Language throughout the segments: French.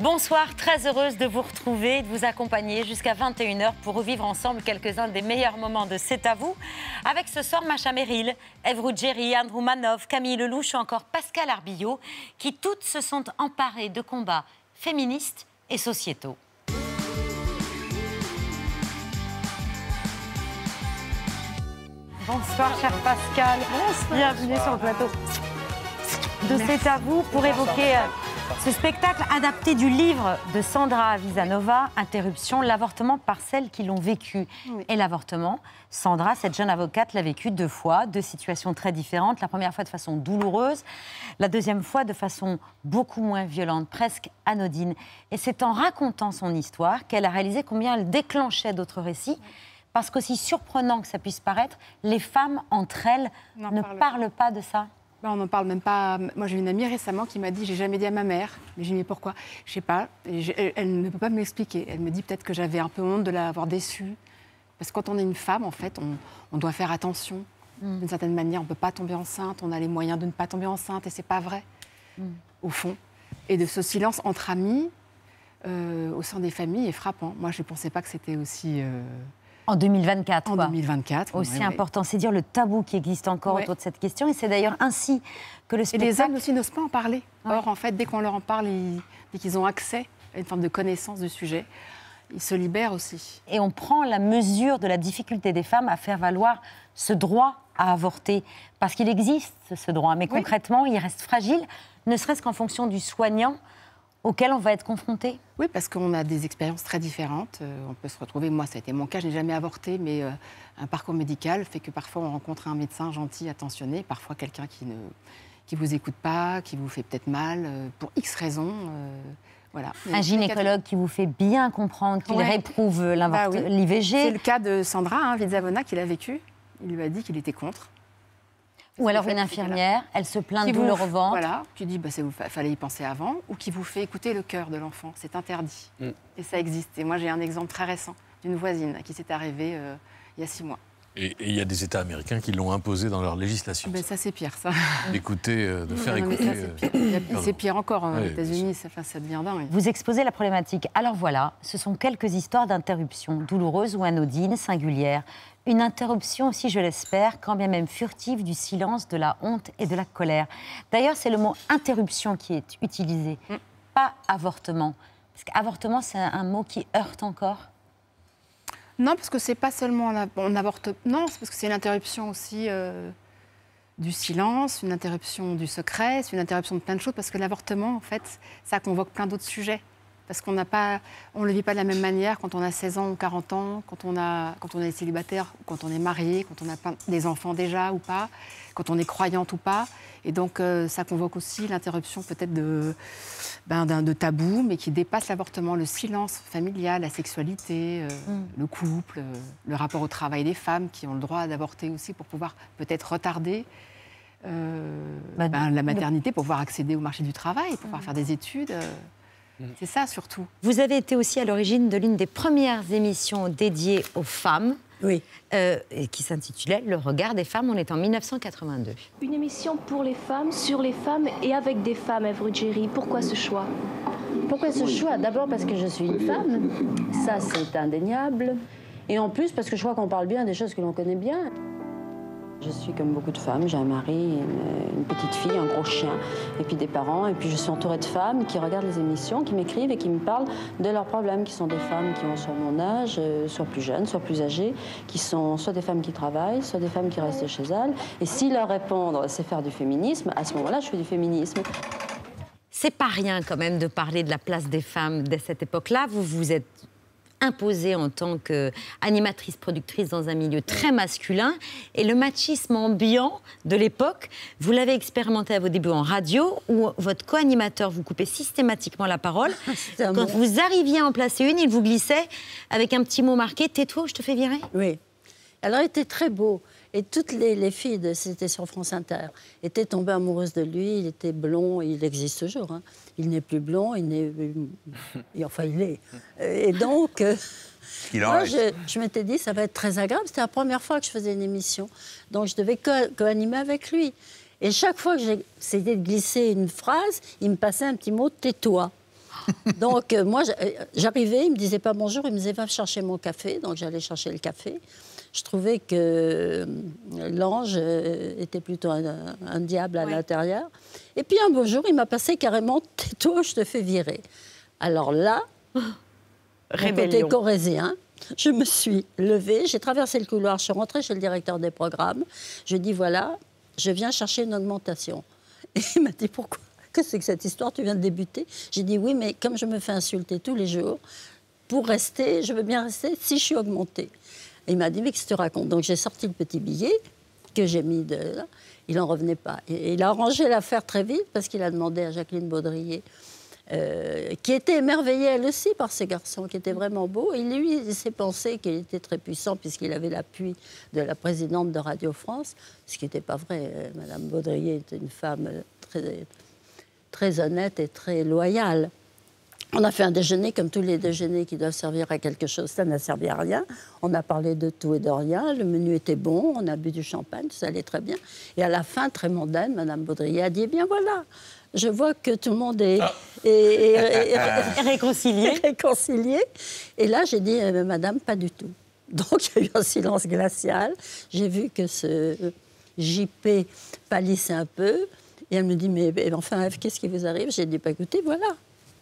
Bonsoir, très heureuse de vous retrouver, de vous accompagner jusqu'à 21h pour revivre ensemble quelques-uns des meilleurs moments de C'est à vous. Avec ce soir Macha Meryl, Eve Ruggieri, Andrew Manov, Camille Lelouch ou encore Pascal Arbillot, qui toutes se sont emparées de combats féministes et sociétaux. Bonsoir, cher Pascal. Bienvenue sur le plateau de C'est à vous pour évoquer euh, ce spectacle adapté du livre de Sandra Visanova, Interruption, l'avortement par celles qui l'ont vécu. Et l'avortement, Sandra, cette jeune avocate, l'a vécu deux fois, deux situations très différentes. La première fois de façon douloureuse, la deuxième fois de façon beaucoup moins violente, presque anodine. Et c'est en racontant son histoire qu'elle a réalisé combien elle déclenchait d'autres récits. parce qu'aussi surprenant que ça puisse paraître, les femmes entre elles ne parlent pas de ça. Bah, on n'en parle même pas. Moi, j'ai une amie récemment qui m'a dit J'ai jamais dit à ma mère. Mais j'ai dit Mais pourquoi Je sais pas. elle ne peut pas m'expliquer. Elle me dit peut-être que j'avais un peu honte de l'avoir déçue. Parce que quand on est une femme, en fait, on, doit faire attention. Hmm. D'une certaine manière, on ne peut pas tomber enceinte. On a les moyens de ne pas tomber enceinte. Et c'est pas vrai, hmm. au fond. Et de ce silence entre amis, euh, au sein des familles, est frappant. Moi, je ne pensais pas que c'était aussi. Euh, en 2024. En 2024. Aussi important, c'est dire le tabou qui existe encore autour de cette question. Et c'est d'ailleurs ainsi que le spectacle. Et les hommes aussi n'osent pas en parler. Or, en fait, dès qu'on leur en parle, dès qu'ils ont accès à une forme de connaissance du sujet, ils se libèrent aussi. Et on prend la mesure de la difficulté des femmes à faire valoir ce droit à avorter, parce qu'il existe ce droit, mais concrètement, il reste fragile, ne serait-ce qu'en fonction du soignant auquel on va être confronté Oui, parce qu'on a des expériences très différentes. Euh, on peut se retrouver, moi ça a été mon cas, je n'ai jamais avorté, mais euh, un parcours médical fait que parfois on rencontre un médecin gentil, attentionné, parfois quelqu'un qui ne qui vous écoute pas, qui vous fait peut-être mal, euh, pour X raisons. Voilà. Un gynécologue qui vous fait bien comprendre qu'il réprouve bah l'IVG. C'est le cas de Sandra hein, Vizavona qu'il a vécu. Il lui a dit qu'il était contre. Ou alors une infirmière, elle se plaint de douleur au ventre. qui dit bah, vous fallait y penser avant, ou qui vous fait écouter le cœur de l'enfant. C'est interdit. Mm. Et ça existe. Et moi, j'ai un exemple très récent d'une voisine qui s'est arrivée euh, il y a six mois. Et il y a des États américains qui l'ont imposé dans leur législation. Ben, ça, c'est pire, ça. Écouter, euh, de faire écouter. Euh, c'est pire. encore hein, aux États-Unis, ça, ça, devient dingue. Vous exposez la problématique. Alors voilà, ce sont quelques histoires d'interruptions douloureuses ou anodines, singulières. Une interruption aussi, je l'espère, quand bien même furtive, du silence, de la honte et de la colère. D'ailleurs, c'est le mot interruption qui est utilisé, mm. pas avortement. Parce qu'avortement, c'est un mot qui heurte encore. Non, parce que c'est pas seulement Non, c'est parce que c'est une interruption aussi euh, du silence, une interruption du secret, c'est une interruption de plein de choses. Parce que l'avortement, en fait, ça convoque plein d'autres sujets parce qu'on ne le vit pas de la même manière quand on a 16 ans ou 40 ans, quand on, a, quand on est célibataire, quand on est marié, quand on a des enfants déjà ou pas, quand on est croyante ou pas. Et donc, euh, ça convoque aussi l'interruption peut-être de, ben, de tabous, mais qui dépasse l'avortement, le silence familial, la sexualité, euh, mm. le couple, euh, le rapport au travail des femmes qui ont le droit d'avorter aussi pour pouvoir peut-être retarder. Bah, ben, la maternité pour pouvoir accéder au marché du travail, pour pouvoir mm. faire des études. Mm. C'est ça surtout. Vous avez été aussi à l'origine de l'une des premières émissions dédiées aux femmes. Euh, qui s'intitulait Le regard des femmes. On est en 1982. Une émission pour les femmes, sur les femmes et avec des femmes, Eve Jerry. Pourquoi ce choix Pourquoi ce choix D'abord parce que je suis une femme. Ça, c'est indéniable. Et en plus, parce que je crois qu'on parle bien des choses que l'on connaît bien. Je suis comme beaucoup de femmes, j'ai un mari, une, petite fille, un gros chien, et puis des parents, et puis je suis entourée de femmes qui regardent les émissions, qui m'écrivent et qui me parlent de leurs problèmes, qui sont des femmes qui ont sur mon âge, euh, soit plus jeunes, soit plus âgées, qui sont soit des femmes qui travaillent, soit des femmes qui restent chez elles. Et si leur répondre, c'est faire du féminisme, à ce moment-là, je fais du féminisme. C'est pas rien quand même de parler de la place des femmes dès cette époque-là. Vous vous êtes imposée en tant qu'animatrice productrice dans un milieu très masculin. Et le machisme ambiant de l'époque, vous l'avez expérimenté à vos débuts en radio, où votre co-animateur vous coupait systématiquement la parole. Quand vous arriviez à en placer une, il vous glissait avec un petit mot marqué Tais-toi, je te fais virer. Oui. Alors, il était très beau. Et toutes les, filles, de, c'était sur France Inter, étaient tombées amoureuses de lui. Il était blond, il existe toujours. Hein. Il n'est plus blond, il n'est. Euh, enfin, il est. Euh, et donc. Euh, moi, je, m'étais dit, ça va être très agréable. C'était la première fois que je faisais une émission. Donc, je devais co-animer avec lui. Et chaque fois que j'essayais de glisser une phrase, il me passait un petit mot tais-toi. Donc, moi, j'arrivais, il me disait pas bonjour, il me disait va chercher mon café. Donc, j'allais chercher le café je trouvais que euh, l'ange euh, était plutôt un, diable à l'intérieur. Et puis un beau jour, il m'a passé carrément tout je te fais virer. Alors là, répété corésien, je me suis levée, j'ai traversé le couloir, je suis rentrée chez le directeur des programmes. Je dis voilà, je viens chercher une augmentation. Et il m'a dit pourquoi Qu'est-ce que c'est que cette histoire Tu viens de débuter J'ai dit oui, mais comme je me fais insulter tous les jours, pour rester, je veux bien rester si je suis augmentée. Il m'a dit, mais qu'est-ce que tu racontes Donc j'ai sorti le petit billet que j'ai mis de là. Il n'en revenait pas. Et, il a arrangé l'affaire très vite parce qu'il a demandé à Jacqueline Baudrier, euh, qui était émerveillée elle aussi par ce garçons, qui étaient vraiment beaux. Et lui, il s'est pensé qu'il était très puissant puisqu'il avait l'appui de la présidente de Radio France, ce qui n'était pas vrai. Euh, Madame Baudrier était une femme très honnête et très loyale. On a fait un déjeuner, comme tous les déjeuners qui doivent servir à quelque chose, ça n'a servi à rien. On a parlé de tout et de rien, le menu était bon, on a bu du champagne, ça allait très bien. Et à la fin, très mondaine, Madame Baudrier a dit, bien voilà, je vois que tout le monde est, ah. réconcilié. réconcilié. Et là, j'ai dit, euh, Madame, pas du tout. Donc, il y a eu un silence glacial. J'ai vu que ce JP pâlissait un peu. Et elle me dit, mais, enfin, qu'est-ce qui vous arrive J'ai dit, Pas bah, écoutez, voilà,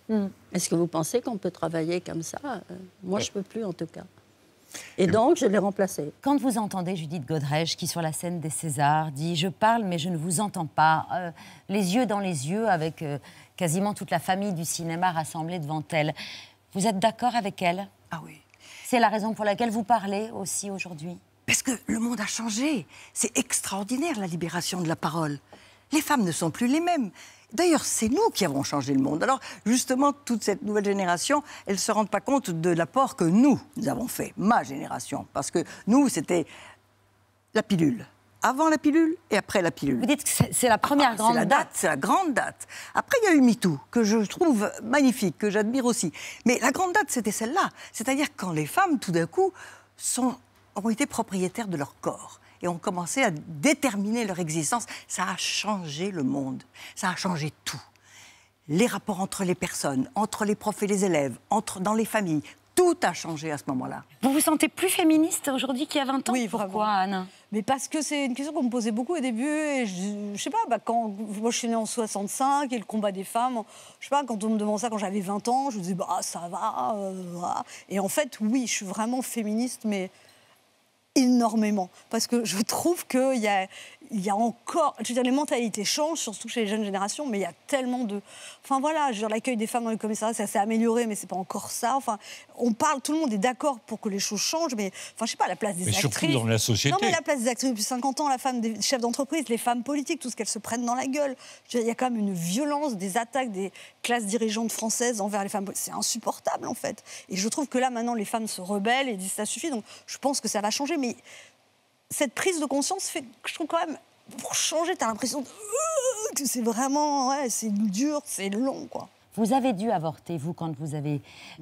Mm. Est-ce que vous pensez qu'on peut travailler comme ça euh, Moi, euh. je ne peux plus, en tout cas. Et, donc, je l'ai remplacé. Quand vous entendez Judith Godrej, qui sur la scène des Césars dit Je parle, mais je ne vous entends pas, euh, les yeux dans les yeux, avec quasiment toute la famille du cinéma rassemblée devant elle, vous êtes d'accord avec elle Ah oui. C'est la raison pour laquelle vous parlez aussi aujourd'hui Parce que le monde a changé. C'est extraordinaire, la libération de la parole. Les femmes ne sont plus les mêmes. D'ailleurs, c'est nous qui avons changé le monde. Alors, justement, toute cette nouvelle génération, elle ne se rend pas compte de l'apport que nous, nous avons fait, ma génération. Parce que nous, c'était la pilule avant la pilule et après la pilule. Vous dites que c'est la première ah, grande la date. C'est la grande date. Après, il y a eu MeToo, que je trouve magnifique, que j'admire aussi. Mais la grande date, c'était celle-là. C'est-à-dire quand les femmes, tout d'un coup, ont été propriétaires de leur corps et ont commencé à déterminer leur existence. Ça a changé le monde, ça a changé tout. Les rapports entre les personnes, entre les profs et les élèves, entre, dans les familles, tout a changé à ce moment-là. Vous vous sentez plus féministe aujourd'hui qu'il y a 20 ans Oui, pourquoi, Anne mais parce que c'est une question qu'on me posait beaucoup au début. Et je, sais pas, bah, quand, moi je suis née en 65 et le combat des femmes, je sais pas, quand on me demande ça quand j'avais 20 ans, je me disais, bah ça va. Euh, et en fait, oui, je suis vraiment féministe, mais énormément parce que je trouve qu'il y a il y a encore, je veux dire, les mentalités changent, surtout chez les jeunes générations, mais il y a tellement de, enfin voilà, je l'accueil des femmes dans les commissariats, ça s'est amélioré, mais c'est pas encore ça. Enfin, on parle, tout le monde est d'accord pour que les choses changent, mais enfin, je sais pas, la place des mais actrices, surtout dans la société. Non, mais la place des actrices depuis 50 ans, la femme des chefs d'entreprise, les femmes politiques, tout ce qu'elles se prennent dans la gueule. il y a quand même une violence des attaques des classes dirigeantes françaises envers les femmes, c'est insupportable en fait. Et je trouve que là maintenant, les femmes se rebellent et disent ça suffit. Donc, je pense que ça va changer, mais cette prise de conscience fait que je trouve quand même, pour changer, tu as l'impression euh, que c'est vraiment, ouais, c'est dur, c'est long, quoi. Vous avez dû avorter, vous, quand vous avez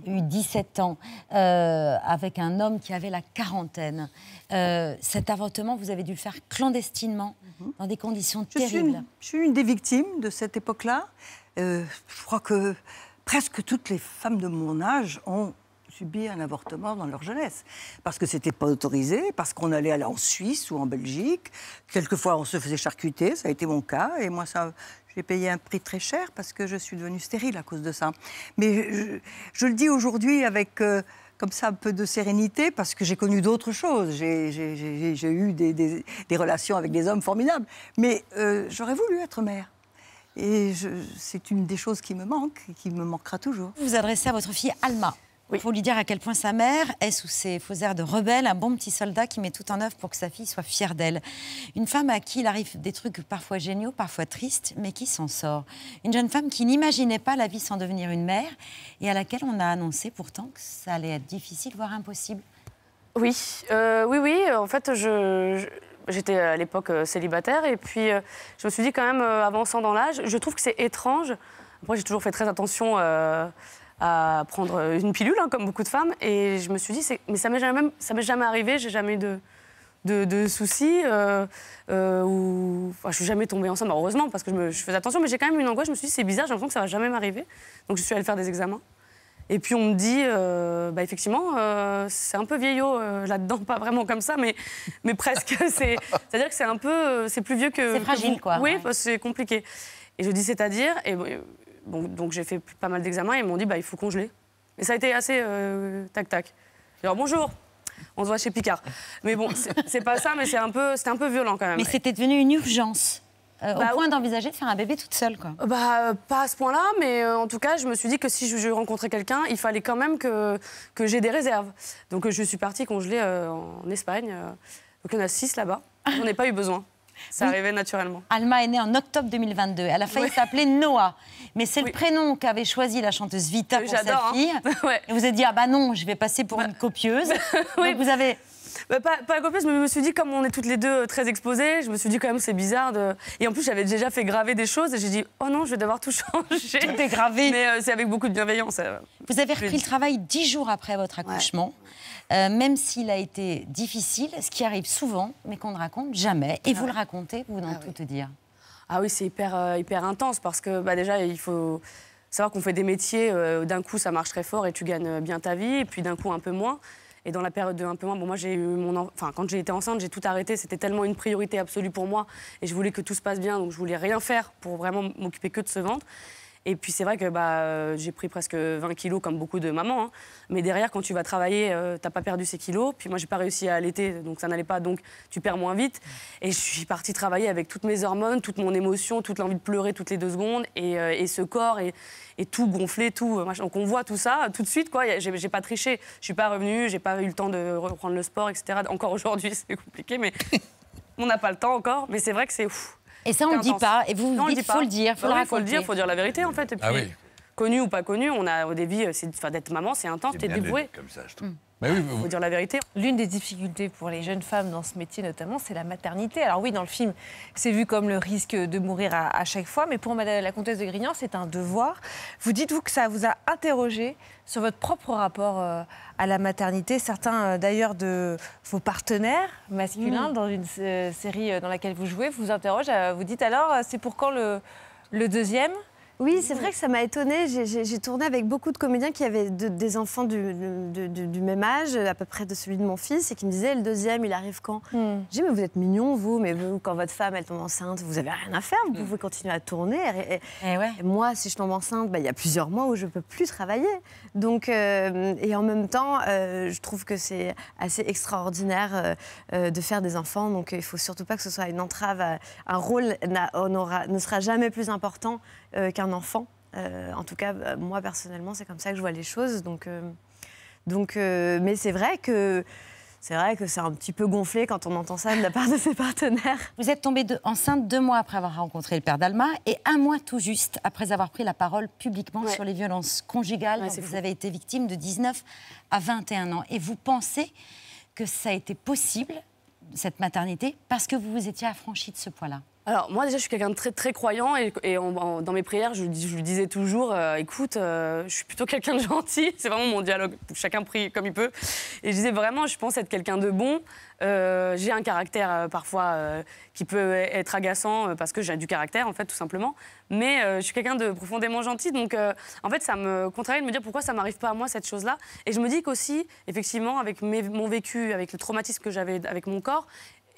eu 17 ans, euh, avec un homme qui avait la quarantaine. Euh, cet avortement, vous avez dû le faire clandestinement, mhm. dans des conditions terribles. je suis une des victimes de cette époque-là. je crois que presque toutes les femmes de mon âge ont subir un avortement dans leur jeunesse. Parce que c'était pas autorisé, parce qu'on allait aller en Suisse ou en Belgique. Quelquefois, on se faisait charcuter, ça a été mon cas. Et moi, ça, j'ai payé un prix très cher parce que je suis devenue stérile à cause de ça. Mais je, le dis aujourd'hui avec... Euh, comme ça un peu de sérénité parce que j'ai connu d'autres choses. J'ai eu des, relations avec des hommes formidables. Mais euh, j'aurais voulu être mère. Et c'est une des choses qui me manque et qui me manquera toujours. Vous vous adressez à votre fille Alma. Il faut lui dire à quel point sa mère est, sous ses faux airs de rebelle, un bon petit soldat qui met tout en œuvre pour que sa fille soit fière d'elle. Une femme à qui il arrive des trucs parfois géniaux, parfois tristes, mais qui s'en sort. Une jeune femme qui n'imaginait pas la vie sans devenir une mère et à laquelle on a annoncé pourtant que ça allait être difficile, voire impossible. Oui, euh, oui, oui. En fait, je, j'étais à l'époque euh, célibataire et puis euh, je me suis dit quand même avançant dans l'âge, je trouve que c'est étrange. Moi j'ai toujours fait très attention euh, à prendre une pilule, hein, comme beaucoup de femmes. Et je me suis dit, mais ça m'est jamais, ça m'est jamais arrivé, j'ai jamais eu de, de, soucis. Euh, euh, ou... Enfin, je suis jamais tombée enceinte, heureusement, parce que je, me, faisais attention, mais j'ai quand même une angoisse. Je me suis dit, c'est bizarre, j'ai l'impression que ça va jamais m'arriver. Donc je suis allée faire des examens. Et puis on me dit, euh, bah effectivement, euh, c'est un peu vieillot euh, là-dedans, pas vraiment comme ça, mais, mais presque. C'est-à-dire que c'est un peu, c'est plus vieux que. C'est fragile, quoi. Oui, c'est compliqué. Et je dis, c'est-à-dire, et donc, j'ai fait pas mal d'examens et ils m'ont dit bah, il faut congeler. Et ça a été assez tac-tac. Euh, Alors bonjour, on se voit chez Picard. Mais bon, c'est pas ça, mais c'est un peu, c'était un peu violent quand même. Mais c'était devenu une urgence. Euh, au bah point d'envisager de faire un bébé toute seule, quoi. Bah, pas à ce point-là, mais euh, en tout cas, je me suis dit que si je, rencontrais quelqu'un, il fallait quand même que, que j'ai des réserves. Donc, je suis partie congeler en Espagne. donc, il y a six là-bas. On n'a pas eu besoin. Ça arrivait naturellement. Alma est née en octobre 2022. Elle a failli s'appeler Noah. Mais c'est le prénom qu'avait choisi la chanteuse Vita pour sa hein. fille. vous avez dit, ah bah non, je vais passer pour bah une copieuse. vous avez bah, pas, pas copieuse, mais je me suis dit, comme on est toutes les deux euh, très exposées, je me suis dit quand même, c'est bizarre. De... Et en plus, j'avais déjà fait graver des choses et j'ai dit, oh non, je vais devoir tout changer. Tout est gravé. Mais euh, c'est avec beaucoup de bienveillance. Euh, vous avez repris le travail dix jours après votre accouchement. même s'il a été difficile, ce qui arrive souvent, mais qu'on ne raconte jamais. Et ah vous le racontez, vous, dans ah tout te dire. Ah oui, c'est hyper, hyper intense parce que bah, déjà, il faut savoir qu'on fait des métiers, d'un coup ça marche très fort et tu gagnes bien ta vie, et puis d'un coup un peu moins. Et dans la période de un peu moins, bon, moi, j'ai eu mon. Enfin, quand j'ai été enceinte, j'ai tout arrêté. C'était tellement une priorité absolue pour moi. Et je voulais que tout se passe bien. Donc, je voulais rien faire pour vraiment m'occuper que de ce ventre. Et puis c'est vrai que bah, euh, j'ai pris presque 20 kilos comme beaucoup de mamans. Hein. Mais derrière, quand tu vas travailler, tu euh, t'as pas perdu ces kilos. Puis moi, j'ai pas réussi à allaiter, donc ça n'allait pas. Donc tu perds moins vite. Et je suis partie travailler avec toutes mes hormones, toute mon émotion, toute l'envie de pleurer toutes les deux secondes, et, euh, et ce corps est tout gonflé, tout. Donc on voit tout ça tout de suite. Quoi. J'ai, pas triché. Je suis pas revenue. J'ai pas eu le temps de reprendre le sport, etc. Encore aujourd'hui, c'est compliqué, mais on n'a pas le temps encore. Mais c'est vrai que c'est ouf. Et ça, on ne dit pas. Et vous, vous dites, faut le dire, faut bah le raconter. Faut le dire, faut dire la vérité, en fait. Ah connu ou pas connu, on a au début, d'être maman, c'est intense, t'es dévoué. Comme ça, mm. Bah dire la vérité. L'une des difficultés pour les jeunes femmes dans ce métier, notamment, c'est la maternité. Alors oui, dans le film, c'est vu comme le risque de mourir à, chaque fois, mais pour Madame la comtesse de Grignan, c'est un devoir. Vous dites-vous que ça vous a interrogé sur votre propre rapport euh, à la maternité Certains, euh, d'ailleurs, de vos partenaires masculins dans une euh, série dans laquelle vous jouez vous interrogent. vous dites alors, c'est pour quand le deuxième oui, c'est vrai que ça m'a étonnée. J'ai tourné avec beaucoup de comédiens qui avaient des enfants du, même âge, à peu près de celui de mon fils, et qui me disaient le deuxième, il arrive quand hmm. J'ai dit, mais vous êtes mignon, vous, mais vous, quand votre femme, elle tombe enceinte, vous n'avez rien à faire, vous hmm. pouvez continuer à tourner. Eh et, moi, si je tombe enceinte, bah, il y a plusieurs mois où je ne peux plus travailler. Donc, euh, et en même temps, euh, je trouve que c'est assez extraordinaire euh, de faire des enfants, donc il ne faut surtout pas que ce soit une entrave. un rôle ne sera jamais plus important qu'un enfant. Euh, en tout cas, bah, moi personnellement, c'est comme ça que je vois les choses. Donc, euh, donc euh, mais c'est vrai que c'est vrai que c'est un petit peu gonflé quand on entend ça de la part de ses partenaires. Vous êtes tombée enceinte deux mois après avoir rencontré le père d'Alma et un mois tout juste après avoir pris la parole publiquement sur les violences conjugales ouais, vous avez été victime de 19 à 21 ans. Et vous pensez que ça a été possible, cette maternité, parce que vous vous étiez affranchie de ce poids-là alors moi déjà je suis quelqu'un de très très croyant et, dans mes prières je, je lui disais toujours euh, écoute euh, je suis plutôt quelqu'un de gentil c'est vraiment mon dialogue chacun prie comme il peut et je disais vraiment je pense être quelqu'un de bon euh, j'ai un caractère parfois qui peut être agaçant parce que j'ai du caractère en fait tout simplement mais je suis quelqu'un de profondément gentil donc en fait ça me contrarie de me dire pourquoi ça m'arrive pas à moi cette chose là et je me dis qu'aussi effectivement avec mon vécu avec le traumatisme que j'avais avec mon corps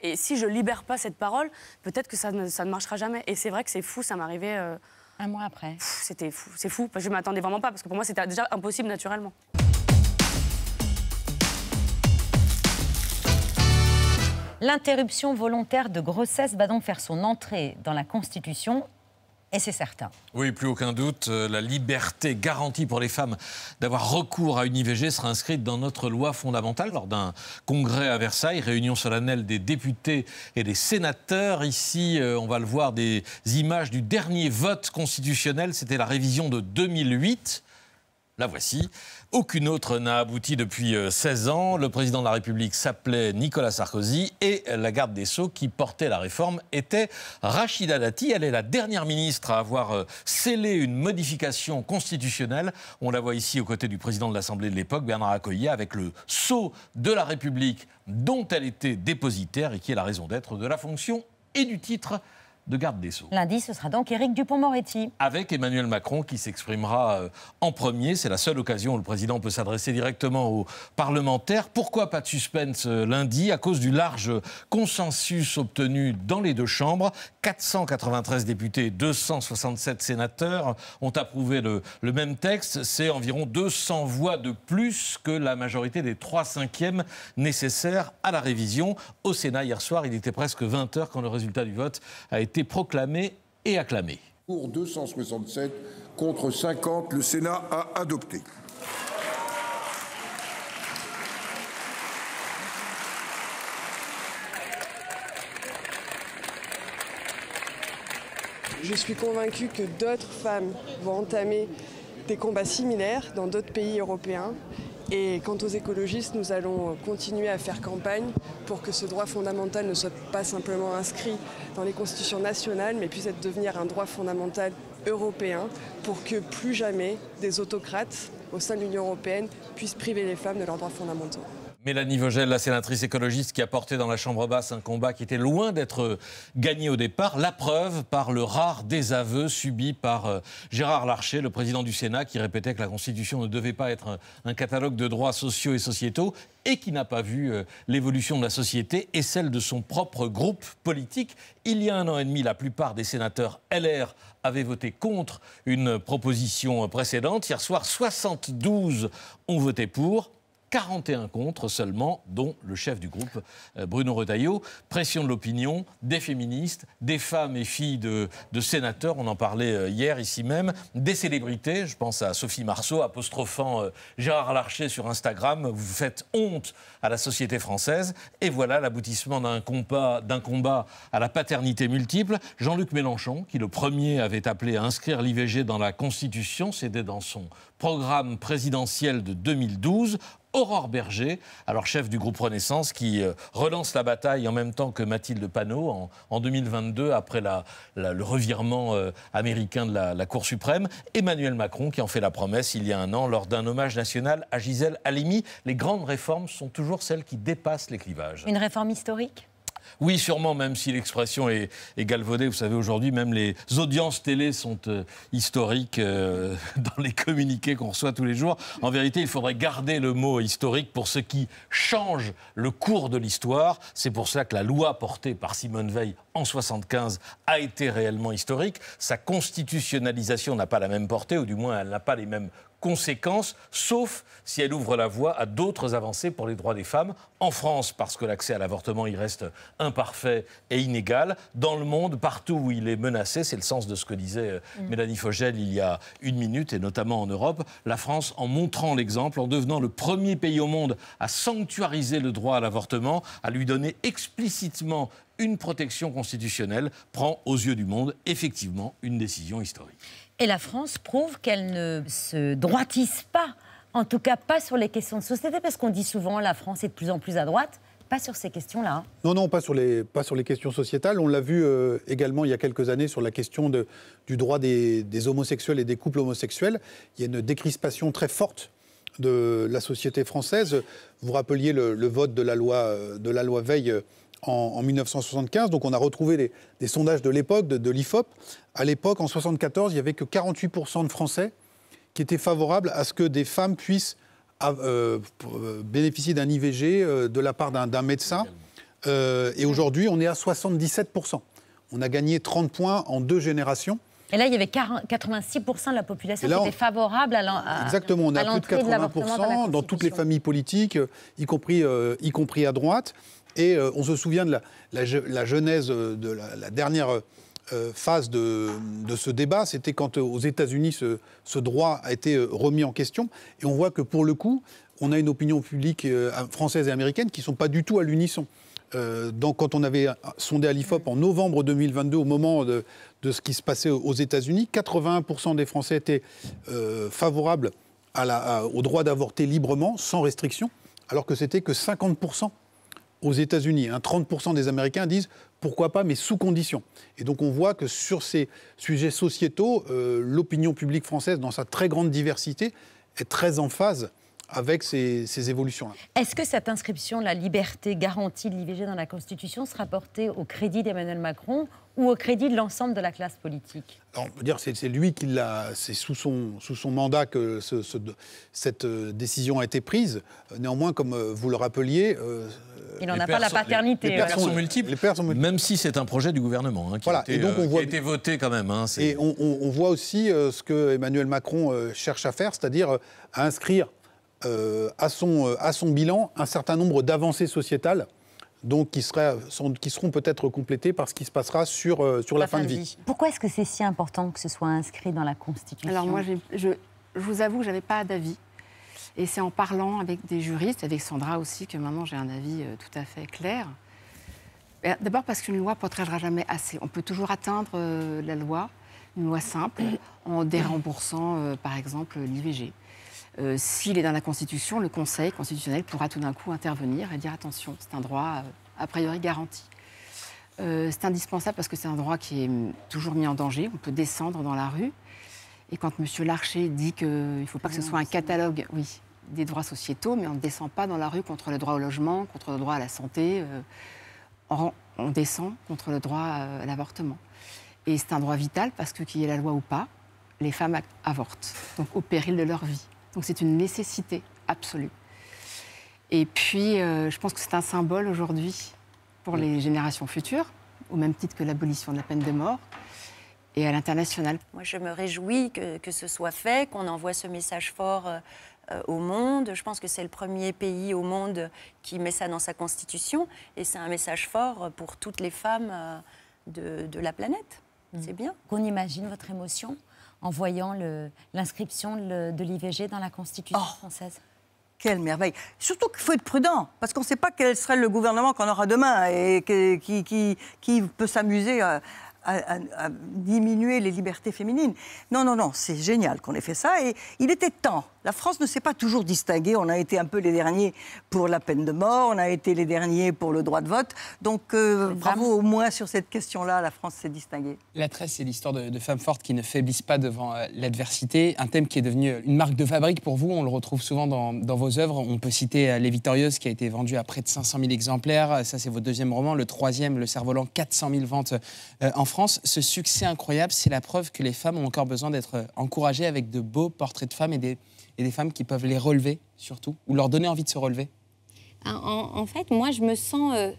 et si je libère pas cette parole, peut-être que ça ne, marchera jamais. Et c'est vrai que c'est fou, ça m'arrivait. arrivé... Euh, Un mois après. C'était fou, c'est fou. Je ne je m'attendais vraiment pas, parce que pour moi, c'était déjà impossible naturellement. L'interruption volontaire de grossesse va donc faire son entrée dans la Constitution et c'est certain. Oui, plus aucun doute, euh, la liberté garantie pour les femmes d'avoir recours à une IVG sera inscrite dans notre loi fondamentale lors d'un congrès à Versailles, réunion solennelle des députés et des sénateurs. Ici, euh, on va le voir, des images du dernier vote constitutionnel, c'était la révision de 2008. La voici. Aucune autre n'a abouti depuis 16 euh, ans. Le président de la République s'appelait Nicolas Sarkozy et la garde des Sceaux qui portait la réforme était Rachida Dati. Elle est la dernière ministre à avoir euh, scellé une modification constitutionnelle. On la voit ici aux côtés du président de l'Assemblée de l'époque, Bernard Accoyer, avec le sceau de la République dont elle était dépositaire et qui est la raison d'être de la fonction et du titre de garde des Sceaux. Lundi, ce sera donc Éric Dupont-Moretti. Avec Emmanuel Macron qui s'exprimera euh, en premier. C'est la seule occasion où le président peut s'adresser directement aux parlementaires. Pourquoi pas de suspense euh, lundi À cause du large consensus obtenu dans les deux chambres. 493 députés, 267 sénateurs ont approuvé le, même texte. C'est environ 200 voix de plus que la majorité des 3 cinquièmes nécessaires à la révision. Au Sénat, hier soir, il était presque 20 heures quand le résultat du vote a été proclamé et acclamé Pour 267 contre 50, le Sénat a adopté. Je suis convaincu que d'autres femmes vont entamer des combats similaires dans d'autres pays européens et quant aux écologistes, nous allons continuer à faire campagne pour que ce droit fondamental ne soit pas simplement inscrit dans les constitutions nationales, mais puisse devenir un droit fondamental européen pour que plus jamais des autocrates au sein de l'Union européenne puissent priver les femmes de leurs droits fondamentaux. Mélanie Vogel, la sénatrice écologiste qui a porté dans la Chambre basse un combat qui était loin d'être gagné au départ. La preuve par le rare désaveu subi par euh, Gérard Larcher, le président du Sénat, qui répétait que la Constitution ne devait pas être un catalogue de droits sociaux et sociétaux et qui n'a pas vu euh, l'évolution de la société et celle de son propre groupe politique. Il y a un an et demi, la plupart des sénateurs LR avaient voté contre une proposition précédente. Hier soir, 72 ont voté pour. 41 contre seulement, dont le chef du groupe, euh, Bruno Retailleau. Pression de l'opinion, des féministes, des femmes et filles de, sénateurs, on en parlait euh, hier ici même, des célébrités, je pense à Sophie Marceau, apostrophant euh, Gérard Larcher sur Instagram, vous faites honte à la société française, et voilà l'aboutissement d'un combat, combat à la paternité multiple. Jean-Luc Mélenchon, qui le premier avait appelé à inscrire l'IVG dans la Constitution, c'était dans son programme présidentiel de 2012, Aurore Berger, alors chef du groupe Renaissance, qui euh, relance la bataille en même temps que Mathilde Panot en, 2022, après le revirement euh, américain de la, la, Cour suprême. Emmanuel Macron, qui en fait la promesse il y a un an lors d'un hommage national à Gisèle Halimi. Les grandes réformes sont toujours celles qui dépassent les clivages. Une réforme historique oui, sûrement, même si l'expression est, galvaudée. Vous savez, aujourd'hui, même les audiences télé sont euh, historiques euh, dans les communiqués qu'on reçoit tous les jours. En vérité, il faudrait garder le mot historique pour ce qui change le cours de l'histoire. C'est pour cela que la loi portée par Simone Veil en 75 a été réellement historique. Sa constitutionnalisation n'a pas la même portée, ou du moins, elle n'a pas les mêmes Conséquence, sauf si elle ouvre la voie à d'autres avancées pour les droits des femmes, en France parce que l'accès à l'avortement y reste imparfait et inégal, dans le monde, partout où il est menacé, c'est le sens de ce que disait euh, mm. Mélanie Fogel il y a une minute, et notamment en Europe, la France, en montrant l'exemple, en devenant le premier pays au monde à sanctuariser le droit à l'avortement, à lui donner explicitement une protection constitutionnelle, prend aux yeux du monde effectivement une décision historique. Et la France prouve qu'elle ne se droitise pas, en tout cas pas sur les questions de société, parce qu'on dit souvent la France est de plus en plus à droite pas sur ces questions-là. Hein. Non, non, pas sur les, pas sur les questions sociétales. On l'a vu euh, également il y a quelques années sur la question de, du droit des, homosexuels et des couples homosexuels. Il y a une décrispation très forte de la société française. Vous rappeliez le, vote de la loi, euh, de la loi Veil euh, en, 1975. Donc on a retrouvé des sondages de l'époque, de, l'IFOP. À l'époque, en 1974, il n'y avait que 48% de Français qui étaient favorables à ce que des femmes puissent euh, euh, bénéficier d'un IVG euh, de la part d'un médecin. et aujourd'hui, on est à 77%. On a gagné 30 points en deux générations. Et là, il y avait 86% de la population qui était favorable à l'entrée Exactement, on a plus de 80% dans toutes les familles politiques, y compris, y compris à droite. Et euh, on se souvient de la, genèse euh, de la, dernière euh, phase de, ce débat, c'était quand aux États-Unis ce, droit a été remis en question. Et on voit que pour le coup, on a une opinion publique française et américaine qui ne sont pas du tout à l'unisson. Donc, quand on avait sondé à l'IFOP en novembre 2022, au moment de, ce qui se passait aux États-Unis, 81% des Français étaient favorables au droit d'avorter librement, sans restriction, alors que c'était que 50% aux États-Unis. 30% hein, des Américains disent pourquoi pas, mais sous condition. Et donc on voit que sur ces sujets sociétaux, euh, l'opinion publique française, dans sa très grande diversité, est très en phase avec ces, évolutions-là. Est-ce que cette inscription, la liberté garantie de l'IVG dans la Constitution, sera portée au crédit d'Emmanuel Macron ou au crédit de l'ensemble de la classe politique on peut dire c'est lui qui l'a, c'est sous son, sous son mandat que ce, cette euh, décision a été prise. Néanmoins, comme euh, vous le rappeliez, il n'en a pas la paternité. Les, euh, pères sont multiples, même si c'est un projet du gouvernement hein, qui, euh, a été, voté quand même. Hein, et on, voit aussi euh, ce que Emmanuel Macron cherche à faire, c'est-à-dire à inscrire à, son, à son bilan un certain nombre d'avancées sociétales donc qui, seraient, qui seront peut-être complétées par ce qui se passera sur, sur la, fin, de vie. Pourquoi est-ce que c'est si important que ce soit inscrit dans la Constitution Alors moi, je, je, vous avoue, je n'avais pas d'avis et c'est en parlant avec des juristes, avec Sandra aussi, que maintenant j'ai un avis euh, tout à fait clair. Ben, d'abord parce qu'une loi ne protégera jamais assez. On peut toujours atteindre euh, la loi, une loi simple, en déremboursant euh, par exemple l'IVG. s'il est dans la Constitution, le Conseil constitutionnel pourra tout d'un coup intervenir et dire attention, c'est un droit a priori garanti. c'est indispensable parce que c'est un droit qui est hum, toujours mis en danger. On peut descendre dans la rue. Et quand M. Larcher dit qu'il ne faut pas que ce soit un catalogue, oui, des droits sociétaux, mais on ne descend pas dans la rue contre le droit au logement, contre le droit à la santé. Euh, on, descend contre le droit euh, à l'avortement. Et c'est un droit vital parce que, qu'il y ait la loi ou pas, les femmes avortent, donc au péril de leur vie. Donc c'est une nécessité absolue. Et puis, euh, je pense que c'est un symbole aujourd'hui pour les générations futures, au même titre que l'abolition de la peine de mort et à l'international. Moi, je me réjouis que, que ce soit fait, qu'on envoie ce message fort euh, au monde. Je pense que c'est le premier pays au monde qui met ça dans sa constitution. Et c'est un message fort pour toutes les femmes euh, de, la planète. Mm. C'est bien. Qu'on imagine votre émotion en voyant l'inscription de l'IVG dans la Constitution oh. française. Quelle merveille. Surtout qu'il faut être prudent, parce qu'on ne sait pas quel serait le gouvernement qu'on aura demain et qui, peut s'amuser euh, à diminuer les libertés féminines. Non, non, non, c'est génial qu'on ait fait ça et il était temps la France ne s'est pas toujours distinguée. On a été un peu les derniers pour la peine de mort, on a été les derniers pour le droit de vote. Donc euh, bravo au moins sur cette question-là, la France s'est distinguée. La tresse, c'est l'histoire de, femmes fortes qui ne faiblissent pas devant euh, l'adversité. Un thème qui est devenu euh, une marque de fabrique pour vous. On le retrouve souvent dans, vos œuvres. On peut citer Les Victorieuses qui a été vendue à près de 500 000 exemplaires. Ça, c'est votre deuxième roman. Le troisième, Le cerf-volant, 400 000 ventes en France. Ce succès incroyable, c'est la preuve que les femmes ont encore besoin d'être encouragées avec de beaux portraits de femmes et des et des femmes qui peuvent les relever surtout, ou leur donner envie de se relever ah, en, fait, moi, je me sens, euh,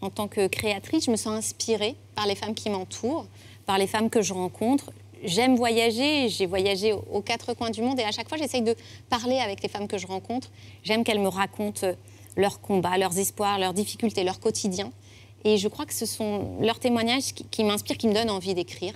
en tant que créatrice, je me sens inspirée par les femmes qui m'entourent, par les femmes que je rencontre. J'aime voyager, j'ai voyagé aux quatre coins du monde et à chaque fois, j'essaye de parler avec les femmes que je rencontre. J'aime qu'elles me racontent euh, leurs combats, leurs espoirs, leurs difficultés, leur quotidien. Et je crois que ce sont leurs témoignages qui, m'inspirent, qui me donnent envie d'écrire,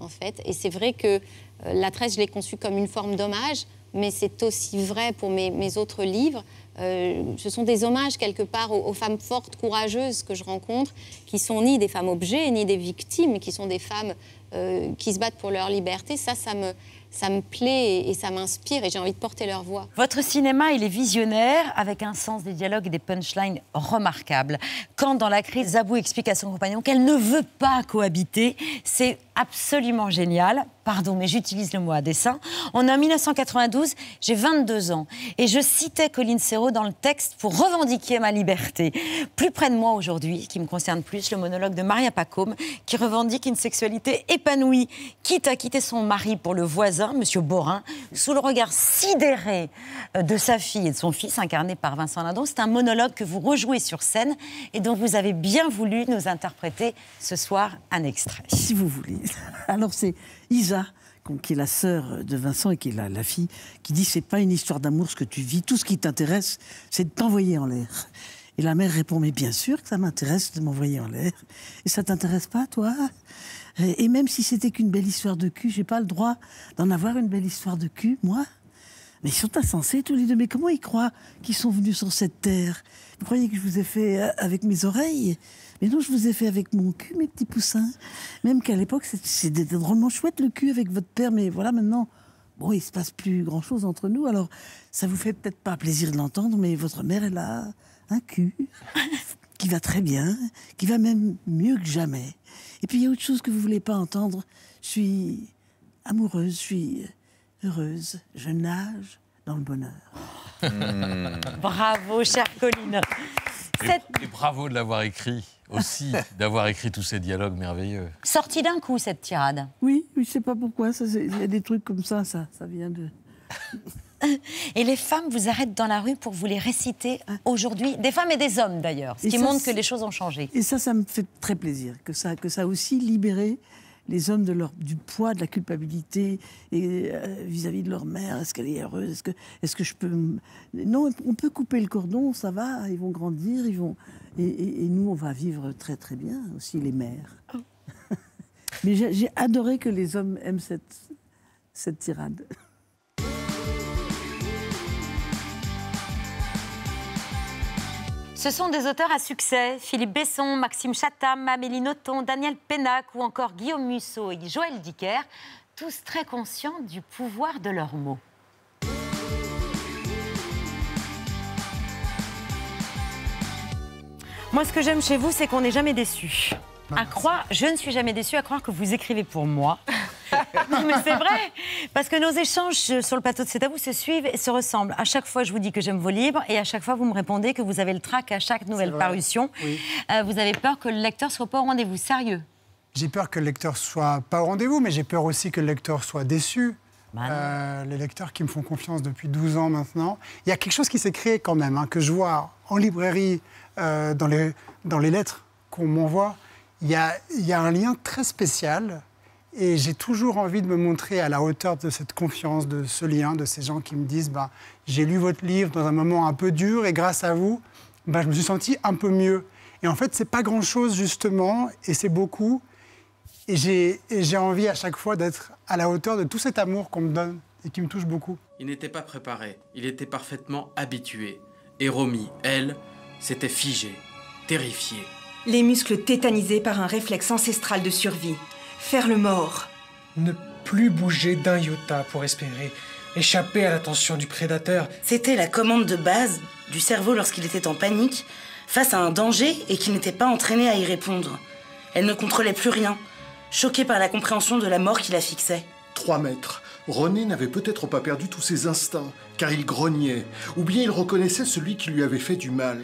en fait. Et c'est vrai que euh, la tresse, je l'ai conçue comme une forme d'hommage mais c'est aussi vrai pour mes, autres livres. Euh, ce sont des hommages quelque part aux, femmes fortes, courageuses que je rencontre, qui sont ni des femmes objets, ni des victimes, qui sont des femmes euh, qui se battent pour leur liberté. Ça, ça me, ça me plaît et, et ça m'inspire et j'ai envie de porter leur voix. Votre cinéma, il est visionnaire, avec un sens des dialogues et des punchlines remarquables. Quand dans la crise, Zabou explique à son compagnon qu'elle ne veut pas cohabiter, c'est absolument génial pardon, mais j'utilise le mot à dessein. On est en 1992, j'ai 22 ans, et je citais Coline Serrault dans le texte pour revendiquer ma liberté. Plus près de moi aujourd'hui, qui me concerne plus, le monologue de Maria Pacôme, qui revendique une sexualité épanouie, quitte à quitter son mari pour le voisin, Monsieur Borin, sous le regard sidéré euh, de sa fille et de son fils, incarné par Vincent Lindon. C'est un monologue que vous rejouez sur scène et dont vous avez bien voulu nous interpréter ce soir un extrait. Si vous voulez. Alors c'est Isa, qui est la sœur de Vincent et qui est la, la fille, qui dit c'est pas une histoire d'amour ce que tu vis, tout ce qui t'intéresse, c'est de t'envoyer en l'air. Et la mère répond mais bien sûr que ça m'intéresse de m'envoyer en l'air. Et ça t'intéresse pas toi Et même si c'était qu'une belle histoire de cul, j'ai pas le droit d'en avoir une belle histoire de cul, moi mais ils sont insensés tous les deux. Mais comment ils croient qu'ils sont venus sur cette terre Vous croyez que je vous ai fait euh, avec mes oreilles mais non, je vous ai fait avec mon cul, mes petits poussins. Même qu'à l'époque, c'était drôlement chouette le cul avec votre père, mais voilà, maintenant, bon, il se passe plus grand-chose entre nous. Alors, ça vous fait peut-être pas plaisir de l'entendre, mais votre mère, elle a un cul qui va très bien, qui va même mieux que jamais. Et puis, il y a autre chose que vous voulez pas entendre. Je suis amoureuse, je suis heureuse, je nage dans le bonheur. Hmm. bravo, chère Colline. Et, bravo de l'avoir écrit aussi, d'avoir écrit tous ces dialogues merveilleux. Sorti d'un coup, cette tirade. Oui, je ne sais pas pourquoi. Il y a des trucs comme ça, ça, ça vient de... Et les femmes vous arrêtent dans la rue pour vous les réciter ah. aujourd'hui, des femmes et des hommes d'ailleurs, ce qui montre que les choses ont changé. Et ça, ça me fait très plaisir, que ça, que ça a aussi libéré les hommes de leur, du poids de la culpabilité et euh, vis-à-vis de leur mère. Est-ce qu'elle est heureuse Est-ce que, je peux... Non, on peut couper le cordon, ça va, ils vont grandir, ils vont... Et, nous, on va vivre très très bien aussi, les mères. Oh. Mais j'ai adoré que les hommes aiment cette, cette tirade. Ce sont des auteurs à succès, Philippe Besson, Maxime Chatham, Amélie Nothomb, Daniel Pénac ou encore Guillaume Musso et Joël Dicker, tous très conscients du pouvoir de leurs mots. Moi, ce que j'aime chez vous, c'est qu'on n'est jamais déçu. À croire, je ne suis jamais déçu à croire que vous écrivez pour moi. mais c'est vrai. Parce que nos échanges sur le plateau de C'est à vous se suivent et se ressemblent. À chaque fois, je vous dis que j'aime vos livres et à chaque fois, vous me répondez que vous avez le trac à chaque nouvelle parution. Euh, vous avez peur que le lecteur soit pas au rendez-vous. Sérieux J'ai peur que le lecteur soit pas au rendez-vous, mais j'ai peur aussi que le lecteur soit déçu. Bah euh, les lecteurs qui me font confiance depuis 12 ans maintenant. Il y a quelque chose qui s'est créé quand même, hein, que je vois en librairie, euh, dans, les, dans les lettres qu'on m'envoie. Il y a, il y a un lien très spécial et j'ai toujours envie de me montrer à la hauteur de cette confiance, de ce lien, de ces gens qui me disent bah, J'ai lu votre livre dans un moment un peu dur et grâce à vous, bah, je me suis senti un peu mieux. Et en fait, c'est pas grand-chose, justement, et c'est beaucoup. Et j'ai envie à chaque fois d'être à la hauteur de tout cet amour qu'on me donne et qui me touche beaucoup. Il n'était pas préparé, il était parfaitement habitué. Et Romy, elle, s'était figée, terrifiée. Les muscles tétanisés par un réflexe ancestral de survie. Faire le mort. Ne plus bouger d'un iota pour espérer échapper à l'attention du prédateur. C'était la commande de base du cerveau lorsqu'il était en panique, face à un danger et qu'il n'était pas entraîné à y répondre. Elle ne contrôlait plus rien, choquée par la compréhension de la mort qui la fixait. Trois mètres. René n'avait peut-être pas perdu tous ses instincts, car il grognait, ou bien il reconnaissait celui qui lui avait fait du mal.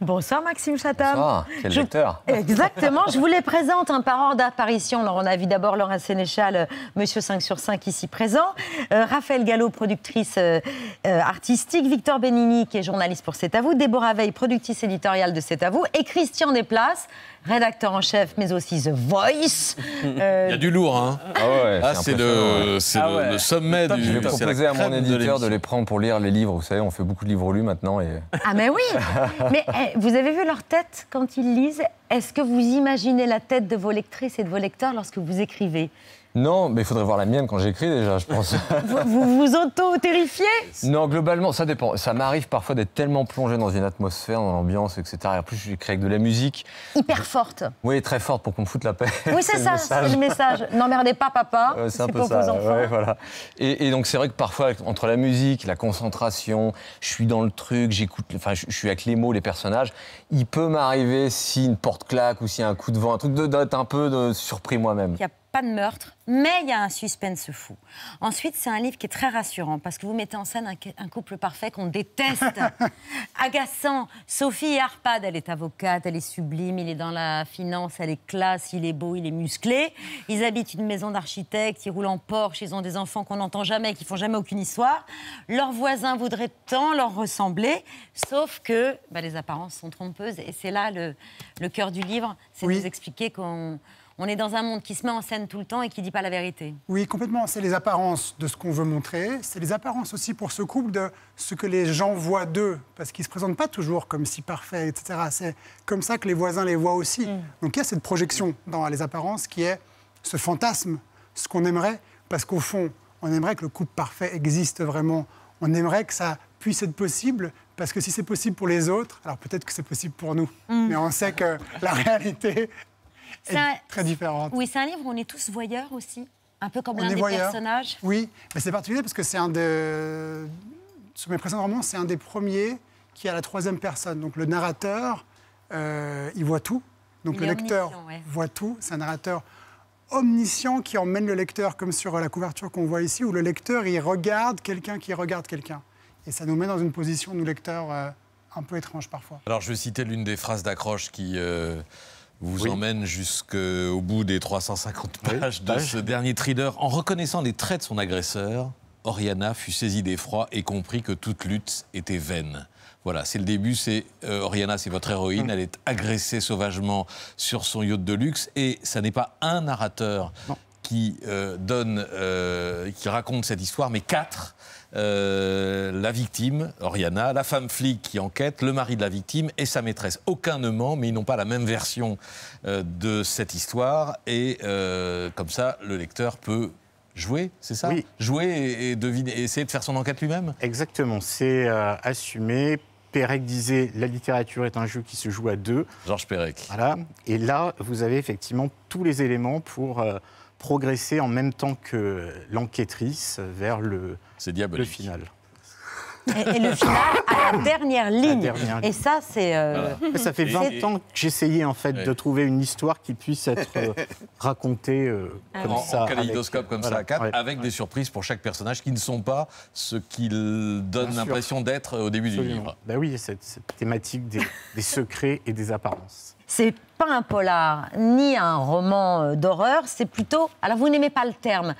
Bonsoir Maxime Chatham. Bonsoir, quel Exactement, je vous les présente hein, par ordre d'apparition. Alors on a vu d'abord Laurent Sénéchal, euh, Monsieur 5 sur 5 ici présent, euh, Raphaël Gallo, productrice euh, artistique, Victor Benini qui est journaliste pour C'est à vous, Déborah Veil, productrice éditoriale de C'est à vous, et Christian Desplaces, rédacteur en chef, mais aussi The Voice. Euh, Il y a du lourd, hein Ah ouais, c'est ah, le, ah sommet du... Je vais proposer à mon éditeur de, les prendre pour lire les livres. Vous savez, on fait beaucoup de livres lus maintenant. Et... Ah mais oui Mais eh, vous avez vu leur tête quand ils lisent Est-ce que vous imaginez la tête de vos lectrices et de vos lecteurs lorsque vous écrivez non, mais il faudrait voir la mienne quand j'écris déjà, je pense. vous vous, auto-terrifiez Non, globalement, ça dépend. Ça m'arrive parfois d'être tellement plongé dans une atmosphère, dans l'ambiance, etc. Et en plus, j'écris avec de la musique. Hyper forte. Oui, très forte pour qu'on me foute la paix. Oui, c'est ça, c'est le message. N'emmerdez pas papa, c'est un peu pour et, donc, c'est vrai que parfois, entre la musique, la concentration, je suis dans le truc, j'écoute, enfin, je, suis avec les mots, les personnages, il peut m'arriver si une porte claque ou si un coup de vent, un truc d'être un peu de surpris moi-même pas de meurtre, mais il y a un suspense fou. Ensuite, c'est un livre qui est très rassurant parce que vous mettez en scène un, couple parfait qu'on déteste, agaçant. Sophie Arpad, elle est avocate, elle est sublime, il est dans la finance, elle est classe, il est beau, il est musclé. Ils habitent une maison d'architecte, ils roulent en Porsche, ils ont des enfants qu'on n'entend jamais, qui font jamais aucune histoire. Leurs voisins voudraient tant leur ressembler, sauf que bah, les apparences sont trompeuses et c'est là le, cœur du livre, c'est de vous expliquer qu'on on est dans un monde qui se met en scène tout le temps et qui ne dit pas la vérité. Oui, complètement. C'est les apparences de ce qu'on veut montrer. C'est les apparences aussi pour ce couple de ce que les gens voient d'eux, parce qu'ils ne se présentent pas toujours comme si parfaits, etc. C'est comme ça que les voisins les voient aussi. Mm. Donc il y a cette projection dans les apparences qui est ce fantasme, ce qu'on aimerait, parce qu'au fond, on aimerait que le couple parfait existe vraiment. On aimerait que ça puisse être possible, parce que si c'est possible pour les autres, alors peut-être que c'est possible pour nous. Mm. Mais on sait que la réalité très différente. Oui, c'est un livre où on est tous voyeurs aussi, un peu comme l'un des personnages. Oui, mais c'est particulier parce que c'est un de... Sur mes précédents romans, c'est un des premiers qui a la troisième personne. Donc le narrateur, euh, il voit tout. Donc le lecteur voit tout. C'est un narrateur omniscient qui emmène le lecteur, comme sur la couverture qu'on voit ici, où le lecteur, il regarde quelqu'un qui regarde quelqu'un. Et ça nous met dans une position, nous lecteurs, euh, un peu étrange parfois. Alors je vais citer l'une des phrases d'accroche qui... Euh, vous emmène jusqu'au bout des 350 pages de ce dernier thriller. En reconnaissant les traits de son agresseur, Oriana fut saisie d'effroi et comprit que toute lutte était vaine. Voilà, c'est le début, c'est euh, Oriana, c'est votre héroïne, mm. elle est agressée sauvagement sur son yacht de luxe et ce n'est pas un narrateur qui euh, donne, euh, qui raconte cette histoire, mais quatre. Euh, la victime, Oriana, la femme flic qui enquête, le mari de la victime et sa maîtresse. Aucun ne ment, mais ils n'ont pas la même version euh, de cette histoire. Et euh, comme ça, le lecteur peut jouer, c'est ça Jouer et, deviner, et essayer de faire son enquête lui-même Exactement, c'est assumé. Pérec disait la littérature est un jeu qui se joue à deux. Georges Pérec. Voilà. Et là, vous avez effectivement tous les éléments pour progresser en même temps que l'enquêtrice vers le, final. Et, le final à la dernière ligne. et ça, c'est. Euh, ça fait 20 ans que j'essayais en fait de trouver une histoire qui puisse être euh, racontée euh, ah comme, ça, en avec... comme ça. avec des surprises pour chaque personnage qui ne sont pas ce qu'il donne l'impression d'être au début du livre. Bah oui, cette, cette thématique des secrets et des apparences. C'est pas un polar ni un roman euh, d'horreur, c'est plutôt. Alors vous n'aimez pas le terme,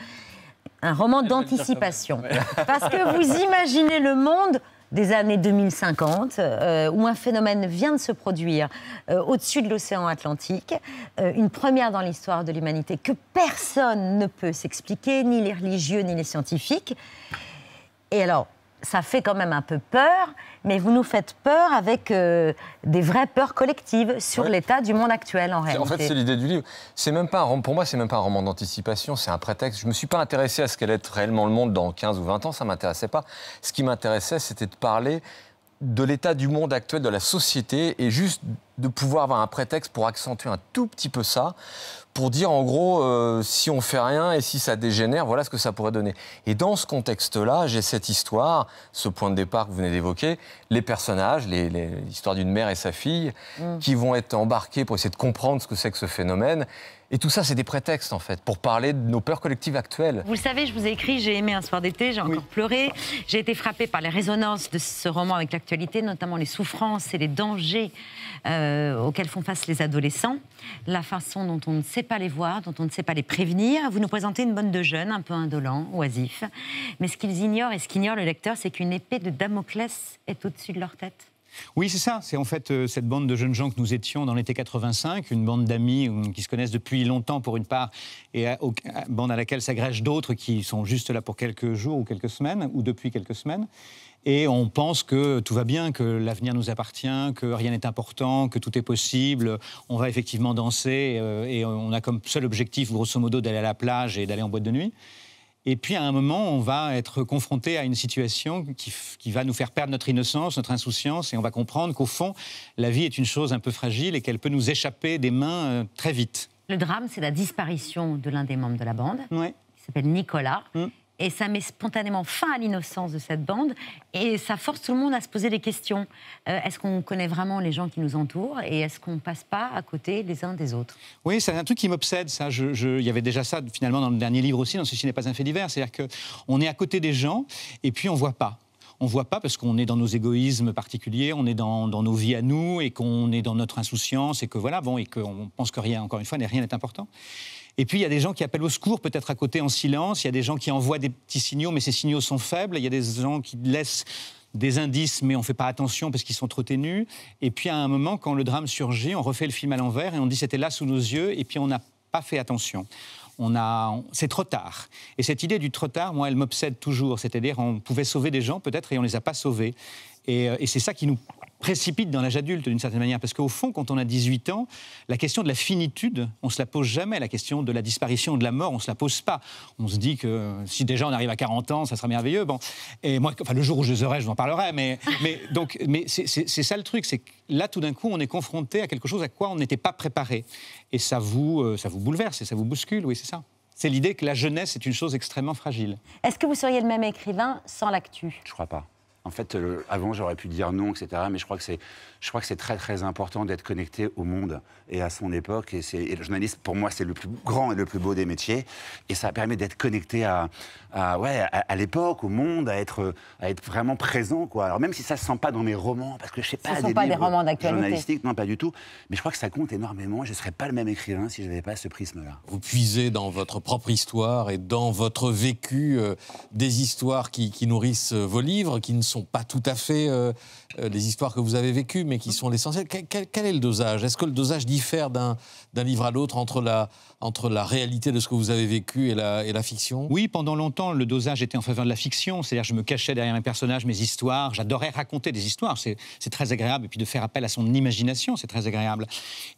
un roman d'anticipation. Parce que vous imaginez le monde des années 2050, euh, où un phénomène vient de se produire euh, au-dessus de l'océan Atlantique, une première dans l'histoire de l'humanité que personne ne peut s'expliquer, ni les religieux, ni les scientifiques. Et alors, ça fait quand même un peu peur, mais vous nous faites peur avec euh, des vraies peurs collectives sur l'état du monde actuel en réalité. En fait, c'est l'idée du livre. C'est même pas un, pour moi, c'est même pas un roman d'anticipation, c'est un prétexte. Je me suis pas intéressé à ce qu'elle être réellement le monde dans 15 ou 20 ans, ça m'intéressait pas. Ce qui m'intéressait, c'était de parler de l'état du monde actuel, de la société, et juste de pouvoir avoir un prétexte pour accentuer un tout petit peu ça, pour dire en gros, euh, si on fait rien et si ça dégénère, voilà ce que ça pourrait donner. Et dans ce contexte-là, j'ai cette histoire, ce point de départ que vous venez d'évoquer, les personnages, l'histoire d'une mère et sa fille, mm. qui vont être embarqués pour essayer de comprendre ce que c'est que ce phénomène, et tout ça, c'est des prétextes, en fait, pour parler de nos peurs collectives actuelles. Vous le savez, je vous ai écrit, j'ai aimé un soir d'été, j'ai encore pleuré. J'ai été frappée par les résonances de ce roman avec l'actualité, notamment les souffrances et les dangers euh, auxquels font face les adolescents, la façon dont on ne sait pas les voir, dont on ne sait pas les prévenir. Vous nous présentez une bande de jeunes, un peu indolents, oisifs. Mais ce qu'ils ignorent et ce qu'ignore le lecteur, c'est qu'une épée de Damoclès est au-dessus de leur tête. Oui, c'est ça. C'est en fait euh, cette bande de jeunes gens que nous étions dans l'été 85, une bande d'amis euh, qui se connaissent depuis longtemps pour une part, et à, bande à laquelle s'agrègent d'autres qui sont juste là pour quelques jours ou quelques semaines, ou depuis quelques semaines. Et on pense que tout va bien, que l'avenir nous appartient, que rien n'est important, que tout est possible. On va effectivement danser euh, et on a comme seul objectif, grosso modo, d'aller à la plage et d'aller en boîte de nuit. Et puis à un moment, on va être confronté à une situation qui, qui, va nous faire perdre notre innocence, notre insouciance, et on va comprendre qu'au fond, la vie est une chose un peu fragile et qu'elle peut nous échapper des mains euh, très vite. Le drame, c'est la disparition de l'un des membres de la bande, qui s'appelle Nicolas. Hum et ça met spontanément fin à l'innocence de cette bande et ça force tout le monde à se poser des questions. Euh, est-ce qu'on connaît vraiment les gens qui nous entourent et est-ce qu'on passe pas à côté les uns des autres Oui, c'est un truc qui m'obsède. Ça, je, il y avait déjà ça finalement dans le dernier livre aussi. Dans ceci n'est pas un fait divers, c'est-à-dire on est à côté des gens et puis on voit pas on voit pas parce qu'on est dans nos égoïsmes particuliers, on est dans, nos vies à nous et qu'on est dans notre insouciance et que voilà, bon, et qu'on pense que rien, encore une fois, rien n'est important. Et puis, il y a des gens qui appellent au secours, peut-être à côté en silence. Il y a des gens qui envoient des petits signaux, mais ces signaux sont faibles. Il y a des gens qui laissent des indices, mais on ne fait pas attention parce qu'ils sont trop ténus. Et puis, à un moment, quand le drame surgit, on refait le film à l'envers et on dit c'était là sous nos yeux, et puis on n'a pas fait attention. On a, c'est trop tard. Et cette idée du trop tard, moi, elle m'obsède toujours. C'est-à-dire, on pouvait sauver des gens peut-être et on ne les a pas sauvés. et euh, c'est ça qui nous précipite dans l'âge adulte d'une certaine manière, parce qu'au fond, quand on a 18 ans, la question de la finitude, on ne se la pose jamais, la question de la disparition, de la mort, on ne se la pose pas. On se dit que si déjà on arrive à 40 ans, ça sera merveilleux. Bon. Et moi, enfin, le jour où je les je vous en parlerai, mais, mais, donc, mais c'est ça le truc, c'est là, tout d'un coup, on est confronté à quelque chose à quoi on n'était pas préparé. Et ça vous, euh, ça vous bouleverse et ça vous bouscule, oui, c'est ça. C'est l'idée que la jeunesse est une chose extrêmement fragile. Est-ce que vous seriez le même écrivain sans l'actu Je crois pas. En fait, euh, avant, j'aurais pu dire non, etc. Mais je crois que c'est, je crois que c'est très, très important d'être connecté au monde et à son époque. Et, c'est, le journaliste, pour moi, c'est le plus grand et le plus beau des métiers. Et ça permet d'être connecté à, ouais, à, l'époque, au monde, à être, à être vraiment présent, quoi. Alors, même si ça se sent pas dans mes romans, parce que je sais pas. Ce ne sont pas des romans d'actualité. non, pas du tout. Mais je crois que ça compte énormément. Je ne serais pas le même écrivain si je n'avais pas ce prisme-là. Vous puisez dans votre propre histoire et dans votre vécu euh, des histoires qui, qui nourrissent euh, vos livres, qui ne sont sont pas tout à fait les euh, euh, histoires que vous avez vécues, mais qui sont l'essentiel. Quel, quel, est le dosage Est-ce que le dosage diffère d'un livre à l'autre entre la, entre la réalité de ce que vous avez vécu et la, et la fiction Oui, pendant longtemps, le dosage était en faveur de la fiction. C'est-à-dire, je me cachais derrière mes personnages, mes histoires. J'adorais raconter des histoires. C'est très agréable. Et puis, de faire appel à son imagination, c'est très agréable.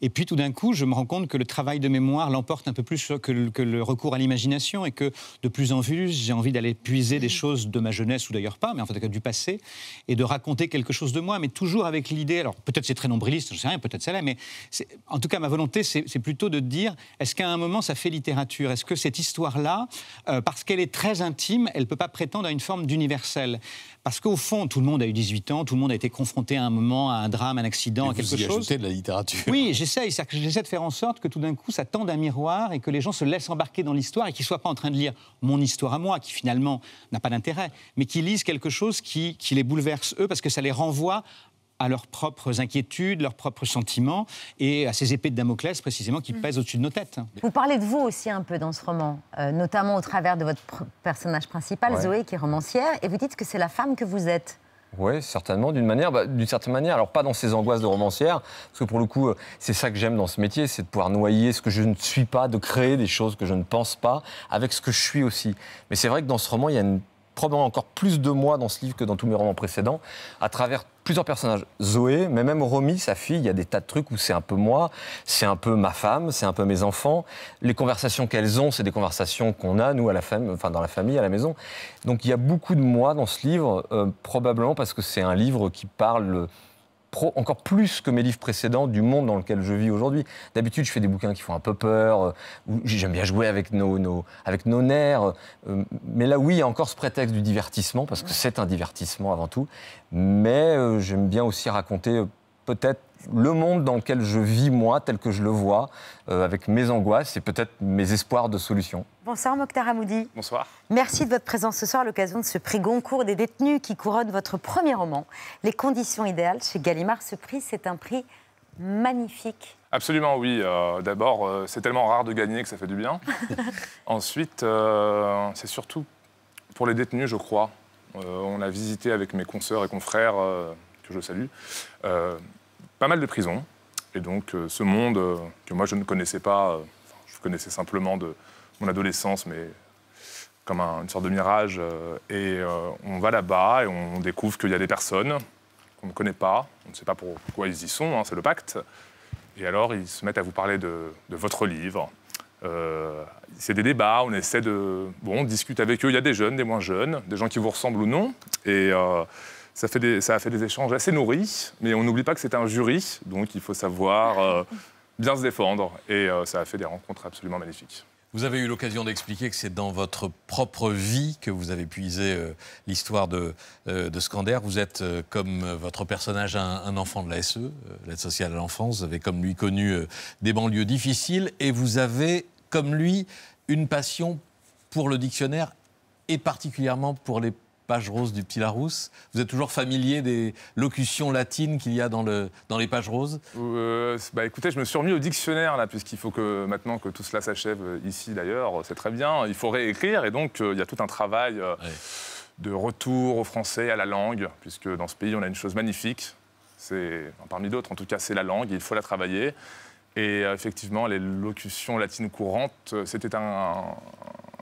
Et puis, tout d'un coup, je me rends compte que le travail de mémoire l'emporte un peu plus que le, que le recours à l'imagination et que, de plus en plus, j'ai envie d'aller puiser des choses de ma jeunesse, ou d'ailleurs pas, mais en fait, cas du passé, et de raconter quelque chose de moi, mais toujours avec l'idée. Alors, peut-être c'est très nombriliste, je sais rien, peut-être ça là, mais en tout cas, ma volonté, c'est plutôt de dire est-ce qu'un un moment, ça fait littérature. Est-ce que cette histoire-là, euh, parce qu'elle est très intime, elle ne peut pas prétendre à une forme d'universel Parce qu'au fond, tout le monde a eu 18 ans, tout le monde a été confronté à un moment, à un drame, à un accident, à quelque chose. vous y de la littérature. Oui, j'essaye. J'essaie de faire en sorte que tout d'un coup, ça tende un miroir et que les gens se laissent embarquer dans l'histoire et qu'ils ne soient pas en train de lire mon histoire à moi, qui finalement n'a pas d'intérêt, mais qu'ils lisent quelque chose qui, qui les bouleverse eux, parce que ça les renvoie à leurs propres inquiétudes, leurs propres sentiments et à ces épées de Damoclès précisément qui mm. pèsent au-dessus de nos têtes. Vous parlez de vous aussi un peu dans ce roman, euh, notamment au travers de votre personnage principal, Zoé, qui est romancière, et vous dites que c'est la femme que vous êtes. Oui, certainement, d'une manière, bah, d'une certaine manière. Alors pas dans ces angoisses de romancière, parce que pour le coup, euh, c'est ça que j'aime dans ce métier, c'est de pouvoir noyer ce que je ne suis pas, de créer des choses que je ne pense pas, avec ce que je suis aussi. Mais c'est vrai que dans ce roman, il y a une probablement encore plus de moi dans ce livre que dans tous mes romans précédents, à travers plusieurs personnages. Zoé, mais même Romy, sa fille, il y a des tas de trucs où c'est un peu moi, c'est un peu ma femme, c'est un peu mes enfants. Les conversations qu'elles ont, c'est des conversations qu'on a, nous, à la femme, enfin, dans la famille, à la maison. Donc il y a beaucoup de moi dans ce livre, euh, probablement parce que c'est un livre qui parle euh, encore plus que mes livres précédents du monde dans lequel je vis aujourd'hui. D'habitude, je fais des bouquins qui font un peu peur, euh, j'aime bien jouer avec nos, avec nos nerfs. Euh, mais là, oui, il y a encore ce prétexte du divertissement, parce que c'est un divertissement avant tout. Mais euh, j'aime bien aussi raconter peut-être le monde dans lequel je vis moi, tel que je le vois, euh, avec mes angoisses et peut-être mes espoirs de solutions. – Bonsoir Mokhtar Hamoudi. Bonsoir. Merci de votre présence ce soir à l'occasion de ce prix Goncourt des détenus qui couronne votre premier roman, Les conditions idéales chez Gallimard. Ce prix, c'est un prix magnifique. Absolument, oui. Euh, d'abord, euh, c'est tellement rare de gagner que ça fait du bien. Ensuite, c'est surtout pour les détenus, je crois. on a visité avec mes consoeurs et confrères, que je salue, pas mal de prisons. Et donc euh, ce monde euh, que moi je ne connaissais pas, euh, je connaissais simplement de mon adolescence, mais comme un, une sorte de mirage. et on va là-bas et on découvre qu'il y a des personnes qu'on ne connaît pas, on ne sait pas pourquoi ils y sont, hein, c'est le pacte. Et alors ils se mettent à vous parler de, de votre livre. c'est des débats, on essaie de... Bon, on discute avec eux, il y a des jeunes, des moins jeunes, des gens qui vous ressemblent ou non. Et, ça, fait ça a fait des échanges assez nourris, mais on n'oublie pas que c'est un jury, donc il faut savoir euh, bien se défendre. Et euh, ça a fait des rencontres absolument magnifiques. Vous avez eu l'occasion d'expliquer que c'est dans votre propre vie que vous avez puisé euh, l'histoire de, euh, Scander. Vous êtes, comme votre personnage, un, un enfant de l'ASE, l'aide sociale à l'enfance. Vous avez, comme lui, connu des banlieues difficiles et vous avez, comme lui, une passion pour le dictionnaire et particulièrement pour les page rose du Petit Vous êtes toujours familier des locutions latines qu'il y a dans, le, dans les pages roses euh, bah, Écoutez, je me suis remis au dictionnaire, là, puisqu'il faut que maintenant que tout cela s'achève euh, ici, d'ailleurs, euh, c'est très bien, il faut réécrire, et donc il y a tout un travail de retour au français, à la langue, puisque dans ce pays, on a une chose magnifique, c'est, parmi d'autres en tout cas, c'est la langue, il faut la travailler. Et effectivement, les locutions latines courantes, c'était un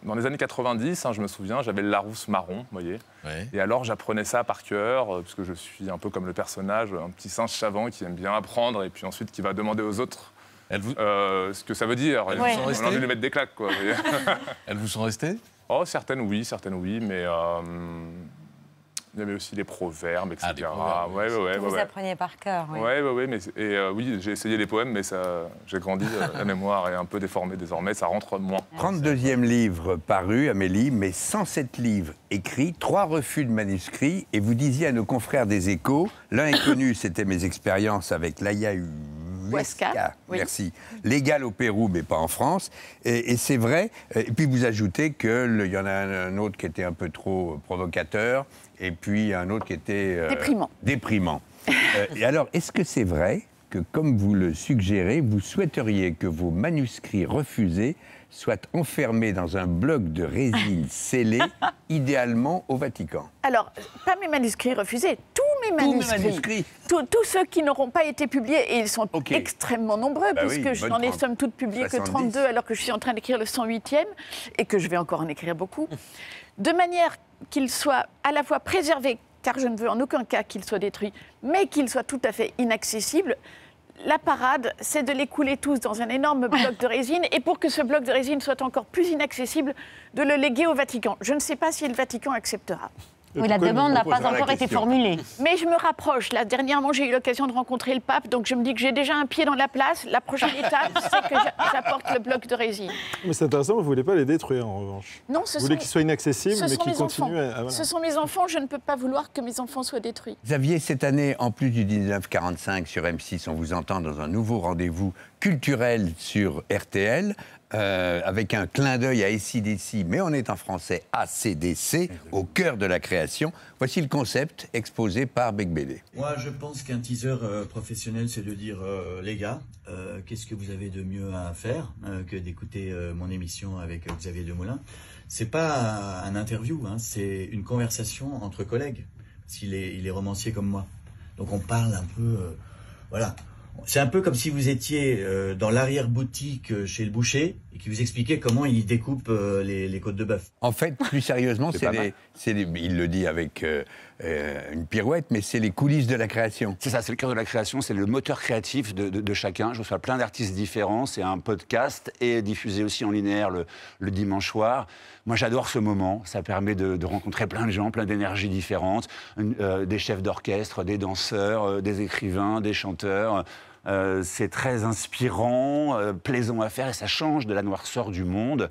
dans les années 90, hein, je me souviens, j'avais le Larousse marron, vous voyez. Et alors j'apprenais ça par cœur, euh, parce puisque je suis un peu comme le personnage, un petit singe savant qui aime bien apprendre et puis ensuite qui va demander aux autres euh, ce que ça veut dire. Elles On a envie de les mettre des claques, quoi. Elles vous sont restées Oh, certaines oui, certaines oui, mais euh, il y avait aussi les proverbes, etc. vous appreniez par cœur. Oui, euh, j'ai essayé les poèmes, mais ça, j'ai grandi, euh, la mémoire est un peu déformée désormais, ça rentre moins. 32e ah, livre paru, Amélie, mais 107 livres écrits, trois refus de manuscrits, et vous disiez à nos confrères des échos, l'un est connu, c'était mes expériences avec laïa Huesca. Merci. Légal au Pérou, mais pas en France. Et, c'est vrai. Et puis vous ajoutez qu'il y en a un autre qui était un peu trop provocateur et puis un autre qui était... Euh, déprimant. Euh, et alors, est-ce que c'est vrai que, comme vous le suggérez, vous souhaiteriez que vos manuscrits refusés soit enfermé dans un bloc de résine scellé, idéalement au Vatican. Alors, pas mes manuscrits refusés, tous mes manuscrits. tous ceux qui n'auront pas été publiés, et ils sont extrêmement nombreux, bah puisque je n'en ai somme toute publié que 32, alors que je suis en train d'écrire le 108e, et que je vais encore en écrire beaucoup, de manière qu'ils soient à la fois préservés, car je ne veux en aucun cas qu'ils soient détruits, mais qu'ils soient tout à fait inaccessibles la parade, c'est de les couler tous dans un énorme bloc de résine et pour que ce bloc de résine soit encore plus inaccessible, de le léguer au Vatican. Je ne sais pas si le Vatican acceptera. Oui, la demande n'a pas encore été formulée. Mais je me rapproche. Là, dernièrement, j'ai eu l'occasion de rencontrer le pape, donc je me dis que j'ai déjà un pied dans la place. La prochaine étape, c'est que j'apporte le bloc de résine. Mais c'est intéressant, vous ne voulez pas les détruire, en revanche. Non, vous qu'ils soient inaccessibles, mais qu'ils ah, Ce sont mes enfants, je ne peux pas vouloir que mes enfants soient détruits. Xavier, cette année, en plus du 1945 sur M6, on vous entend dans un nouveau rendez-vous culturel sur RTL euh, avec un clin d'œil à SIDC, mais on est en français ACDC, au cœur de la création. Voici le concept exposé par Beck Moi, je pense qu'un teaser euh, professionnel, c'est de dire euh, les gars, qu'est-ce que vous avez de mieux à faire que d'écouter mon émission avec Xavier Demoulin C'est pas un interview, hein, c'est une conversation entre collègues, s'il est romancier comme moi. Donc on parle un peu. voilà c'est un peu comme si vous étiez euh, dans l'arrière-boutique euh, chez le boucher et qu'il vous expliquait comment il découpe euh, les, côtes de bœuf. En fait, plus sérieusement, c'est il le dit avec euh, une pirouette, mais c'est les coulisses de la création. C'est ça, c'est le cœur de la création, c'est le moteur créatif de, chacun. Je reçois plein d'artistes différents, c'est un podcast et diffusé aussi en linéaire le, dimanche soir. Moi, j'adore ce moment, ça permet de, rencontrer plein de gens, plein d'énergies différentes, euh, des chefs d'orchestre, des danseurs, euh, des écrivains, des chanteurs. c'est très inspirant, plaisant à faire et ça change de la noirceur du monde.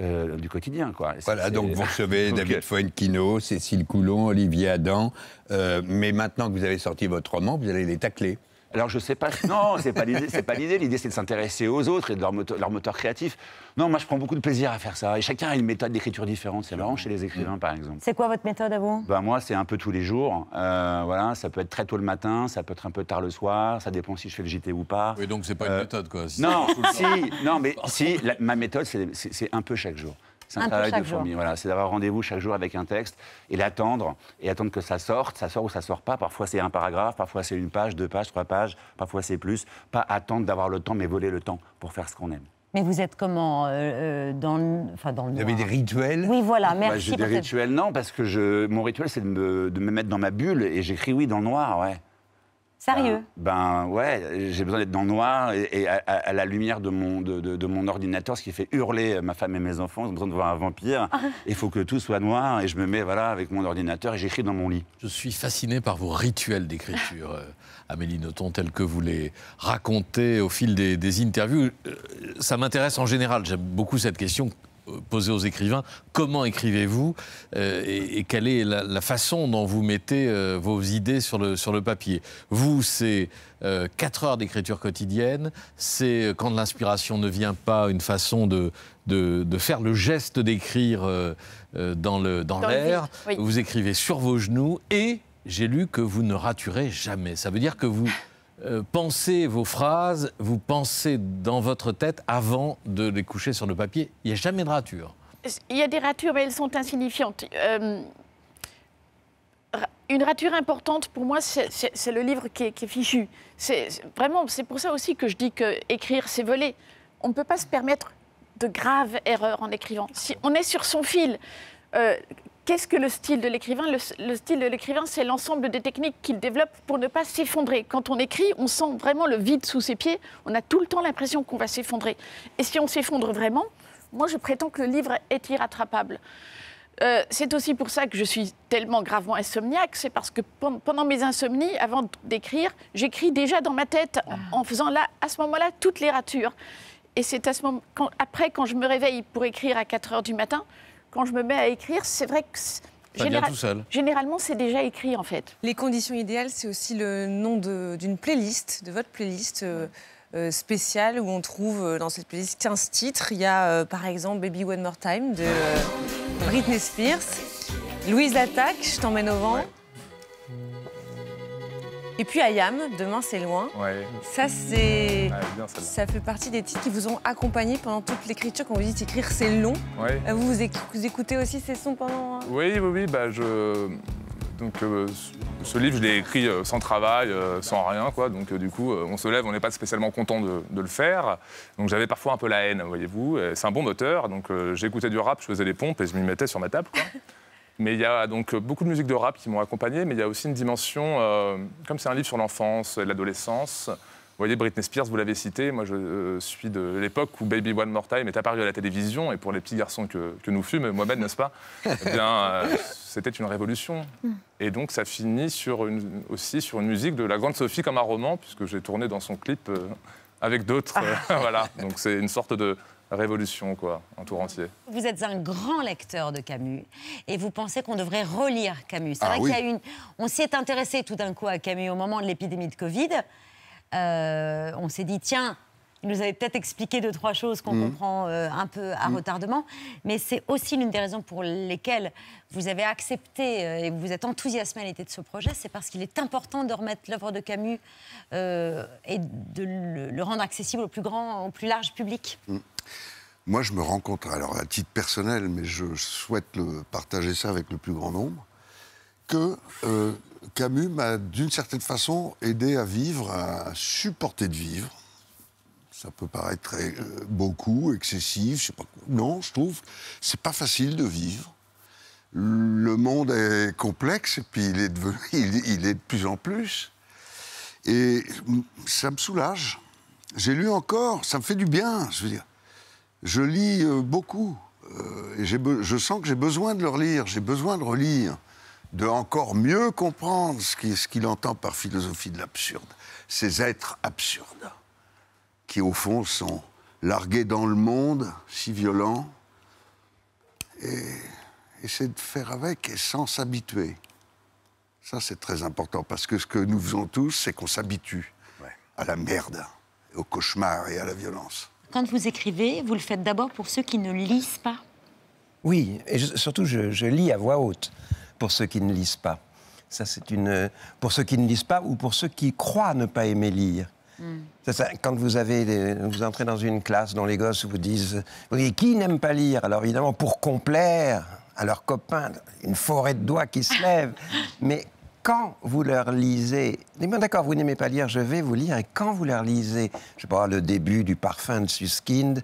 Euh, du quotidien. Voilà, donc vous recevez David euh, Foenquino, Cécile Coulon, Olivier Adam, euh, mais maintenant que vous avez sorti votre roman, vous allez les tacler. Alors je sais pas. Non, c'est pas l'idée. C'est pas l'idée. L'idée c'est de s'intéresser aux autres et de leur moteur, créatif. Non, moi je prends beaucoup de plaisir à faire ça. Et chacun a une méthode d'écriture différente. C'est marrant chez les écrivains par exemple. C'est quoi votre méthode à vous bah, moi c'est un peu tous les jours. Euh, voilà, ça peut être très tôt le matin, ça peut être un peu tard le soir. Ça dépend si je fais le JT ou pas. Oui, donc c'est pas une euh, méthode quoi. Non, si, non mais si ma méthode c'est un peu chaque jour. C'est un, de fourmi. Voilà, c'est d'avoir rendez-vous chaque jour avec un texte et l'attendre et attendre que ça sorte. Ça sort ou ça sort pas. Parfois c'est un paragraphe, parfois c'est une page, deux pages, trois pages, parfois c'est plus. Pas attendre d'avoir le temps, mais voler le temps pour faire ce qu'on aime. Mais vous êtes comment euh, euh, dans, enfin dans le Vous avez des rituels Oui, voilà, bah, merci. j'ai des rituels, non, parce que je, mon rituel, c'est de me, de me mettre dans ma bulle et j'écris, oui, dans le noir, ouais. Sérieux ben, ouais, j'ai besoin d'être dans le noir et, à, la lumière de mon, de, mon ordinateur, ce qui fait hurler euh, ma femme et mes enfants. j'ai besoin de voir un vampire. Ah. Il faut que tout soit noir et je me mets voilà, avec mon ordinateur et j'écris dans mon lit. Je suis fasciné par vos rituels d'écriture, euh, Amélie Nothomb, tels que vous les racontez au fil des, interviews. Euh, ça m'intéresse en général. J'aime beaucoup cette question poser aux écrivains comment écrivez-vous euh, et, quelle est la, façon dont vous mettez euh, vos idées sur le, sur le papier. Vous, c'est euh, quatre 4 heures d'écriture quotidienne, c'est quand l'inspiration ne vient pas, une façon de, de, de faire le geste d'écrire dans l'air. Dans l'air. Vous écrivez sur vos genoux et j'ai lu que vous ne raturez jamais. Ça veut dire que vous... Euh, pensez vos phrases, vous pensez dans votre tête avant de les coucher sur le papier. Il n'y a jamais de rature. Il y a des ratures, mais elles sont insignifiantes. Euh, une rature importante, pour moi, c'est le livre qui est, fichu. C'est Vraiment, c'est pour ça aussi que je dis que écrire, c'est voler. On ne peut pas se permettre de graves erreurs en écrivant. Si on est sur son fil, euh, Qu'est-ce que le style de l'écrivain le, style de l'écrivain, c'est l'ensemble des techniques qu'il développe pour ne pas s'effondrer. Quand on écrit, on sent vraiment le vide sous ses pieds. On a tout le temps l'impression qu'on va s'effondrer. Et si on s'effondre vraiment, moi, je prétends que le livre est irrattrapable. Euh, c'est aussi pour ça que je suis tellement gravement insomniaque. C'est parce que pendant mes insomnies, avant d'écrire, j'écris déjà dans ma tête en, ah. faisant là, à ce moment-là, toutes les ratures. Et c'est à ce moment, là après, quand je me réveille pour écrire à 4 heures du matin, quand je me mets à écrire, c'est vrai que Généralement, c'est déjà écrit en fait. Les conditions idéales, c'est aussi le nom d'une playlist, de votre playlist. Euh, euh, spéciale où on trouve euh, dans cette playlist 15 titres. Il y a par exemple Baby One More Time de Britney Spears, Louise Attaque, Je t'emmène au vent, et puis Ayam, Demain c'est loin. Ça, c'est. ça fait partie des titres qui vous ont accompagné pendant toute l'écriture. Quand vous dites écrire, c'est long. Euh, vous, vous écoutez aussi ces sons pendant. Hein oui, oui, oui. Bah, je... Donc, euh, ce livre, je l'ai écrit euh, sans travail, sans rien, quoi. Donc, du coup, on se lève, on n'est pas spécialement content de, le faire. Donc, j'avais parfois un peu la haine, voyez-vous. C'est un bon moteur, donc j'écoutais du rap, je faisais les pompes et je m'y mettais sur ma table, quoi. Mais il y a donc beaucoup de musique de rap qui m'ont accompagné, mais il y a aussi une dimension, euh, comme c'est un livre sur l'enfance et l'adolescence, vous voyez Britney Spears, vous l'avez cité, moi je euh, suis de l'époque où Baby One More Time est apparu à la télévision, et pour les petits garçons que, que nous fûmes, Mohamed, n'est-ce pas eh bien, euh, c'était une révolution. Mm. Et donc ça finit aussi sur une musique de La Grande Sophie comme un roman, puisque j'ai tourné dans son clip avec d'autres. Ah. voilà, donc c'est une sorte de révolution, quoi, en tour entier. Vous êtes un grand lecteur de Camus et vous pensez qu'on devrait relire Camus. C'est ah vrai qu'il y a une. On s'y est intéressé tout d'un coup à Camus au moment de l'épidémie de Covid. Euh, on s'est dit, tiens, il nous avait peut-être expliqué deux, trois choses qu'on mmh. comprend euh, un peu à mmh. retardement. Mais c'est aussi l'une des raisons pour lesquelles vous avez accepté euh, et vous êtes enthousiasmé à l'idée de ce projet. C'est parce qu'il est important de remettre l'œuvre de Camus et de le, rendre accessible au plus grand, au plus large public. Mmh. Moi, je me rends compte, alors à titre personnel, mais je souhaite le, partager ça avec le plus grand nombre, que euh, Camus m'a d'une certaine façon aidé à vivre, à supporter de vivre. Ça peut paraître euh, beaucoup, excessif, je sais pas. Non, je trouve, c'est pas facile de vivre. Le monde est complexe et puis il est, il est de plus en plus. Et ça me soulage. J'ai lu encore, ça me fait du bien, je veux dire je lis euh, beaucoup. Euh, et je sens que j'ai besoin de le relire, j'ai besoin de relire, de encore mieux comprendre ce qu'il entend par philosophie de l'absurde, ces êtres absurdes, qui au fond sont largués dans le monde, si violent, et essayer de faire avec et sans s'habituer. Ça, c'est très important, parce que ce que nous faisons tous, c'est qu'on s'habitue à la merde, au cauchemar et à la violence quand vous écrivez, vous le faites d'abord pour ceux qui ne lisent pas Oui, et surtout je, lis à voix haute pour ceux qui ne lisent pas. Ça, c'est une. Pour ceux qui ne lisent pas ou pour ceux qui croient ne pas aimer lire. Hmm. quand vous, avez vous entrez dans une classe dont les gosses vous disent, vous qui n'aime pas lire Alors évidemment, pour complaire à leurs copains, une forêt de doigts qui se lèvent, Mais quand vous leur lisez, d'accord, vous n'aimez pas lire, je vais vous lire, et quand vous leur lisez, je sais pas, le début du parfum de Suskind,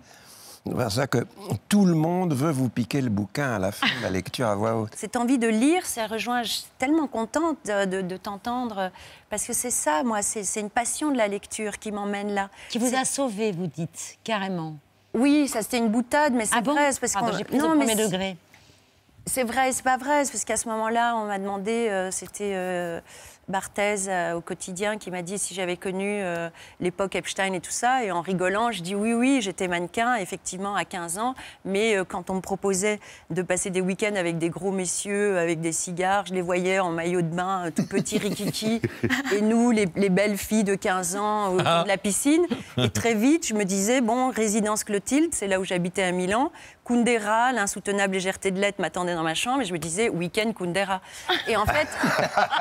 c'est ça que tout le monde veut vous piquer le bouquin à la fin de la lecture à voix haute. Cette envie de lire, ça rejoint. Je suis tellement contente de, t'entendre parce que c'est ça, moi, c'est une passion de la lecture qui m'emmène là. Qui vous a sauvé, vous dites, carrément. Oui, ça c'était une boutade, mais c'est ah vrai, parce que j'ai pris non, au premier degré. C'est vrai c'est pas vrai, parce qu'à ce moment-là, on m'a demandé, euh, c'était euh, Barthes euh, au quotidien qui m'a dit si j'avais connu l'époque Epstein et tout ça, et en rigolant, je dis oui, oui, j'étais mannequin, effectivement, à 15 ans, mais quand on me proposait de passer des week-ends avec des gros messieurs, avec des cigares, je les voyais en maillot de bain, tout petit, rikiki, et nous, les, belles filles de 15 ans autour ah. de la piscine, et très vite, je me disais, bon, résidence Clotilde, c'est là où j'habitais à Milan, Kundera, l'insoutenable légèreté de l'être m'attendait dans ma chambre et je me disais week-end Kundera. Et en fait,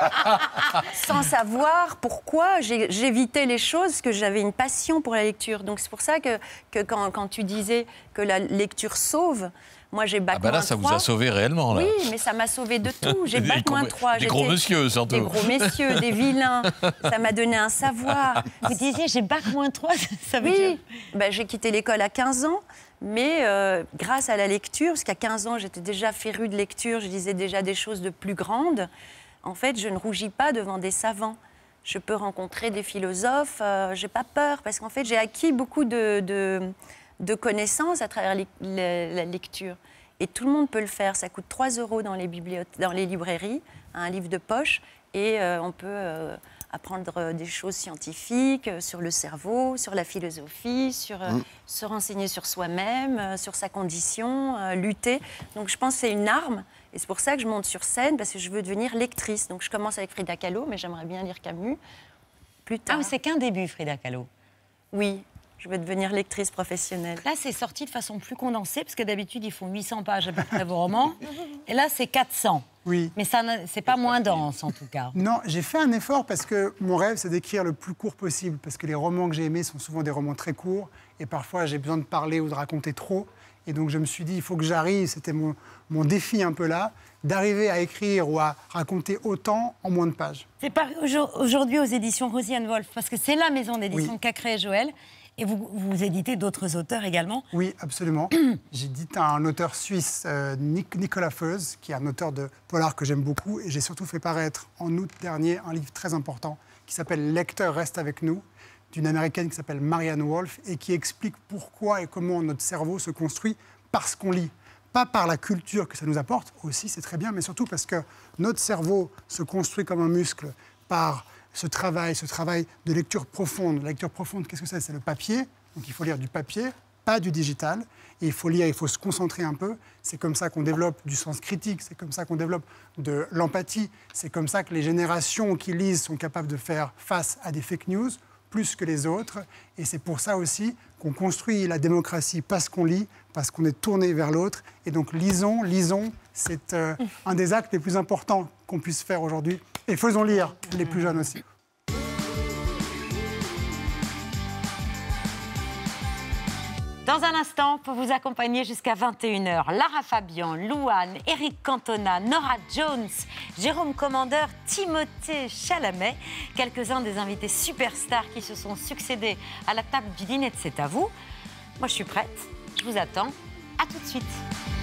sans savoir pourquoi, j'évitais les choses que j'avais une passion pour la lecture. Donc c'est pour ça que, quand, tu disais que la lecture sauve, moi, j'ai bac Ah, bah ça vous a sauvé réellement. Oui, mais ça m'a sauvé de tout. J'ai bac moins 3. Des gros messieurs, surtout. Des gros messieurs, des vilains. Ça m'a donné un savoir. Vous disiez, j'ai bac moins 3, ça veut oui. Ben, j'ai quitté l'école à 15 ans. Mais euh, grâce à la lecture, parce qu'à 15 ans, j'étais déjà férue de lecture, je disais déjà des choses de plus grandes, en fait, je ne rougis pas devant des savants. Je peux rencontrer des philosophes, euh, je n'ai pas peur, parce qu'en fait, j'ai acquis beaucoup de, connaissances à travers la lecture. Et tout le monde peut le faire. Ça coûte 3 euros dans les, dans les librairies, un livre de poche, et euh, on peut apprendre euh, des choses scientifiques euh, sur le cerveau, sur la philosophie, sur euh, mm. se renseigner sur soi-même, sur sa condition, lutter. Donc je pense que c'est une arme. Et c'est pour ça que je monte sur scène, parce que je veux devenir lectrice. Donc je commence avec Frida Kahlo, mais j'aimerais bien lire Camus plus ah, tard. Ah, c'est qu'un début, Frida Kahlo. Oui, je veux devenir lectrice professionnelle. Là, c'est sorti de façon plus condensée, parce que d'habitude, ils font 800 pages à peu près vos romans. Et là, c'est 400. Oui. Mais ce c'est pas moins dense en tout cas. Non, j'ai fait un effort parce que mon rêve, c'est d'écrire le plus court possible. Parce que les romans que j'ai aimés sont souvent des romans très courts. Et parfois, j'ai besoin de parler ou de raconter trop. Et donc, je me suis dit, il faut que j'arrive, c'était mon, défi un peu là, d'arriver à écrire ou à raconter autant en moins de pages. C'est paru aujourd'hui aux éditions Rosie Wolf, parce que c'est la maison d'édition qu'a créée Joël. Et vous, éditez d'autres auteurs également Oui, absolument. J'édite un auteur suisse, euh, Nicolas Feuz, qui est un auteur de polar que j'aime beaucoup. Et j'ai surtout fait paraître en août dernier un livre très important qui s'appelle Lecteur reste avec nous, d'une américaine qui s'appelle Marianne Wolf et qui explique pourquoi et comment notre cerveau se construit parce qu'on lit. Pas par la culture que ça nous apporte, aussi c'est très bien, mais surtout parce que notre cerveau se construit comme un muscle par ce travail, ce travail de lecture profonde. La lecture profonde, qu'est-ce que c'est C'est le papier, donc il faut lire du papier, pas du digital. Et il faut lire, il faut se concentrer un peu. C'est comme ça qu'on développe du sens critique, c'est comme ça qu'on développe de l'empathie, c'est comme ça que les générations qui lisent sont capables de faire face à des fake news plus que les autres. Et c'est pour ça aussi qu'on construit la démocratie parce qu'on lit, parce qu'on est tourné vers l'autre. Et donc lisons, lisons, c'est euh, un des actes les plus importants qu'on puisse faire aujourd'hui. Et faisons lire les plus jeunes aussi. Dans un instant, pour vous accompagner jusqu'à 21h, Lara Fabian, Louane, Eric Cantona, Nora Jones, Jérôme Commandeur, Timothée Chalamet, quelques-uns des invités superstars qui se sont succédés à la table du dîner de C'est à vous. Moi, je suis prête, je vous attends. À tout de suite.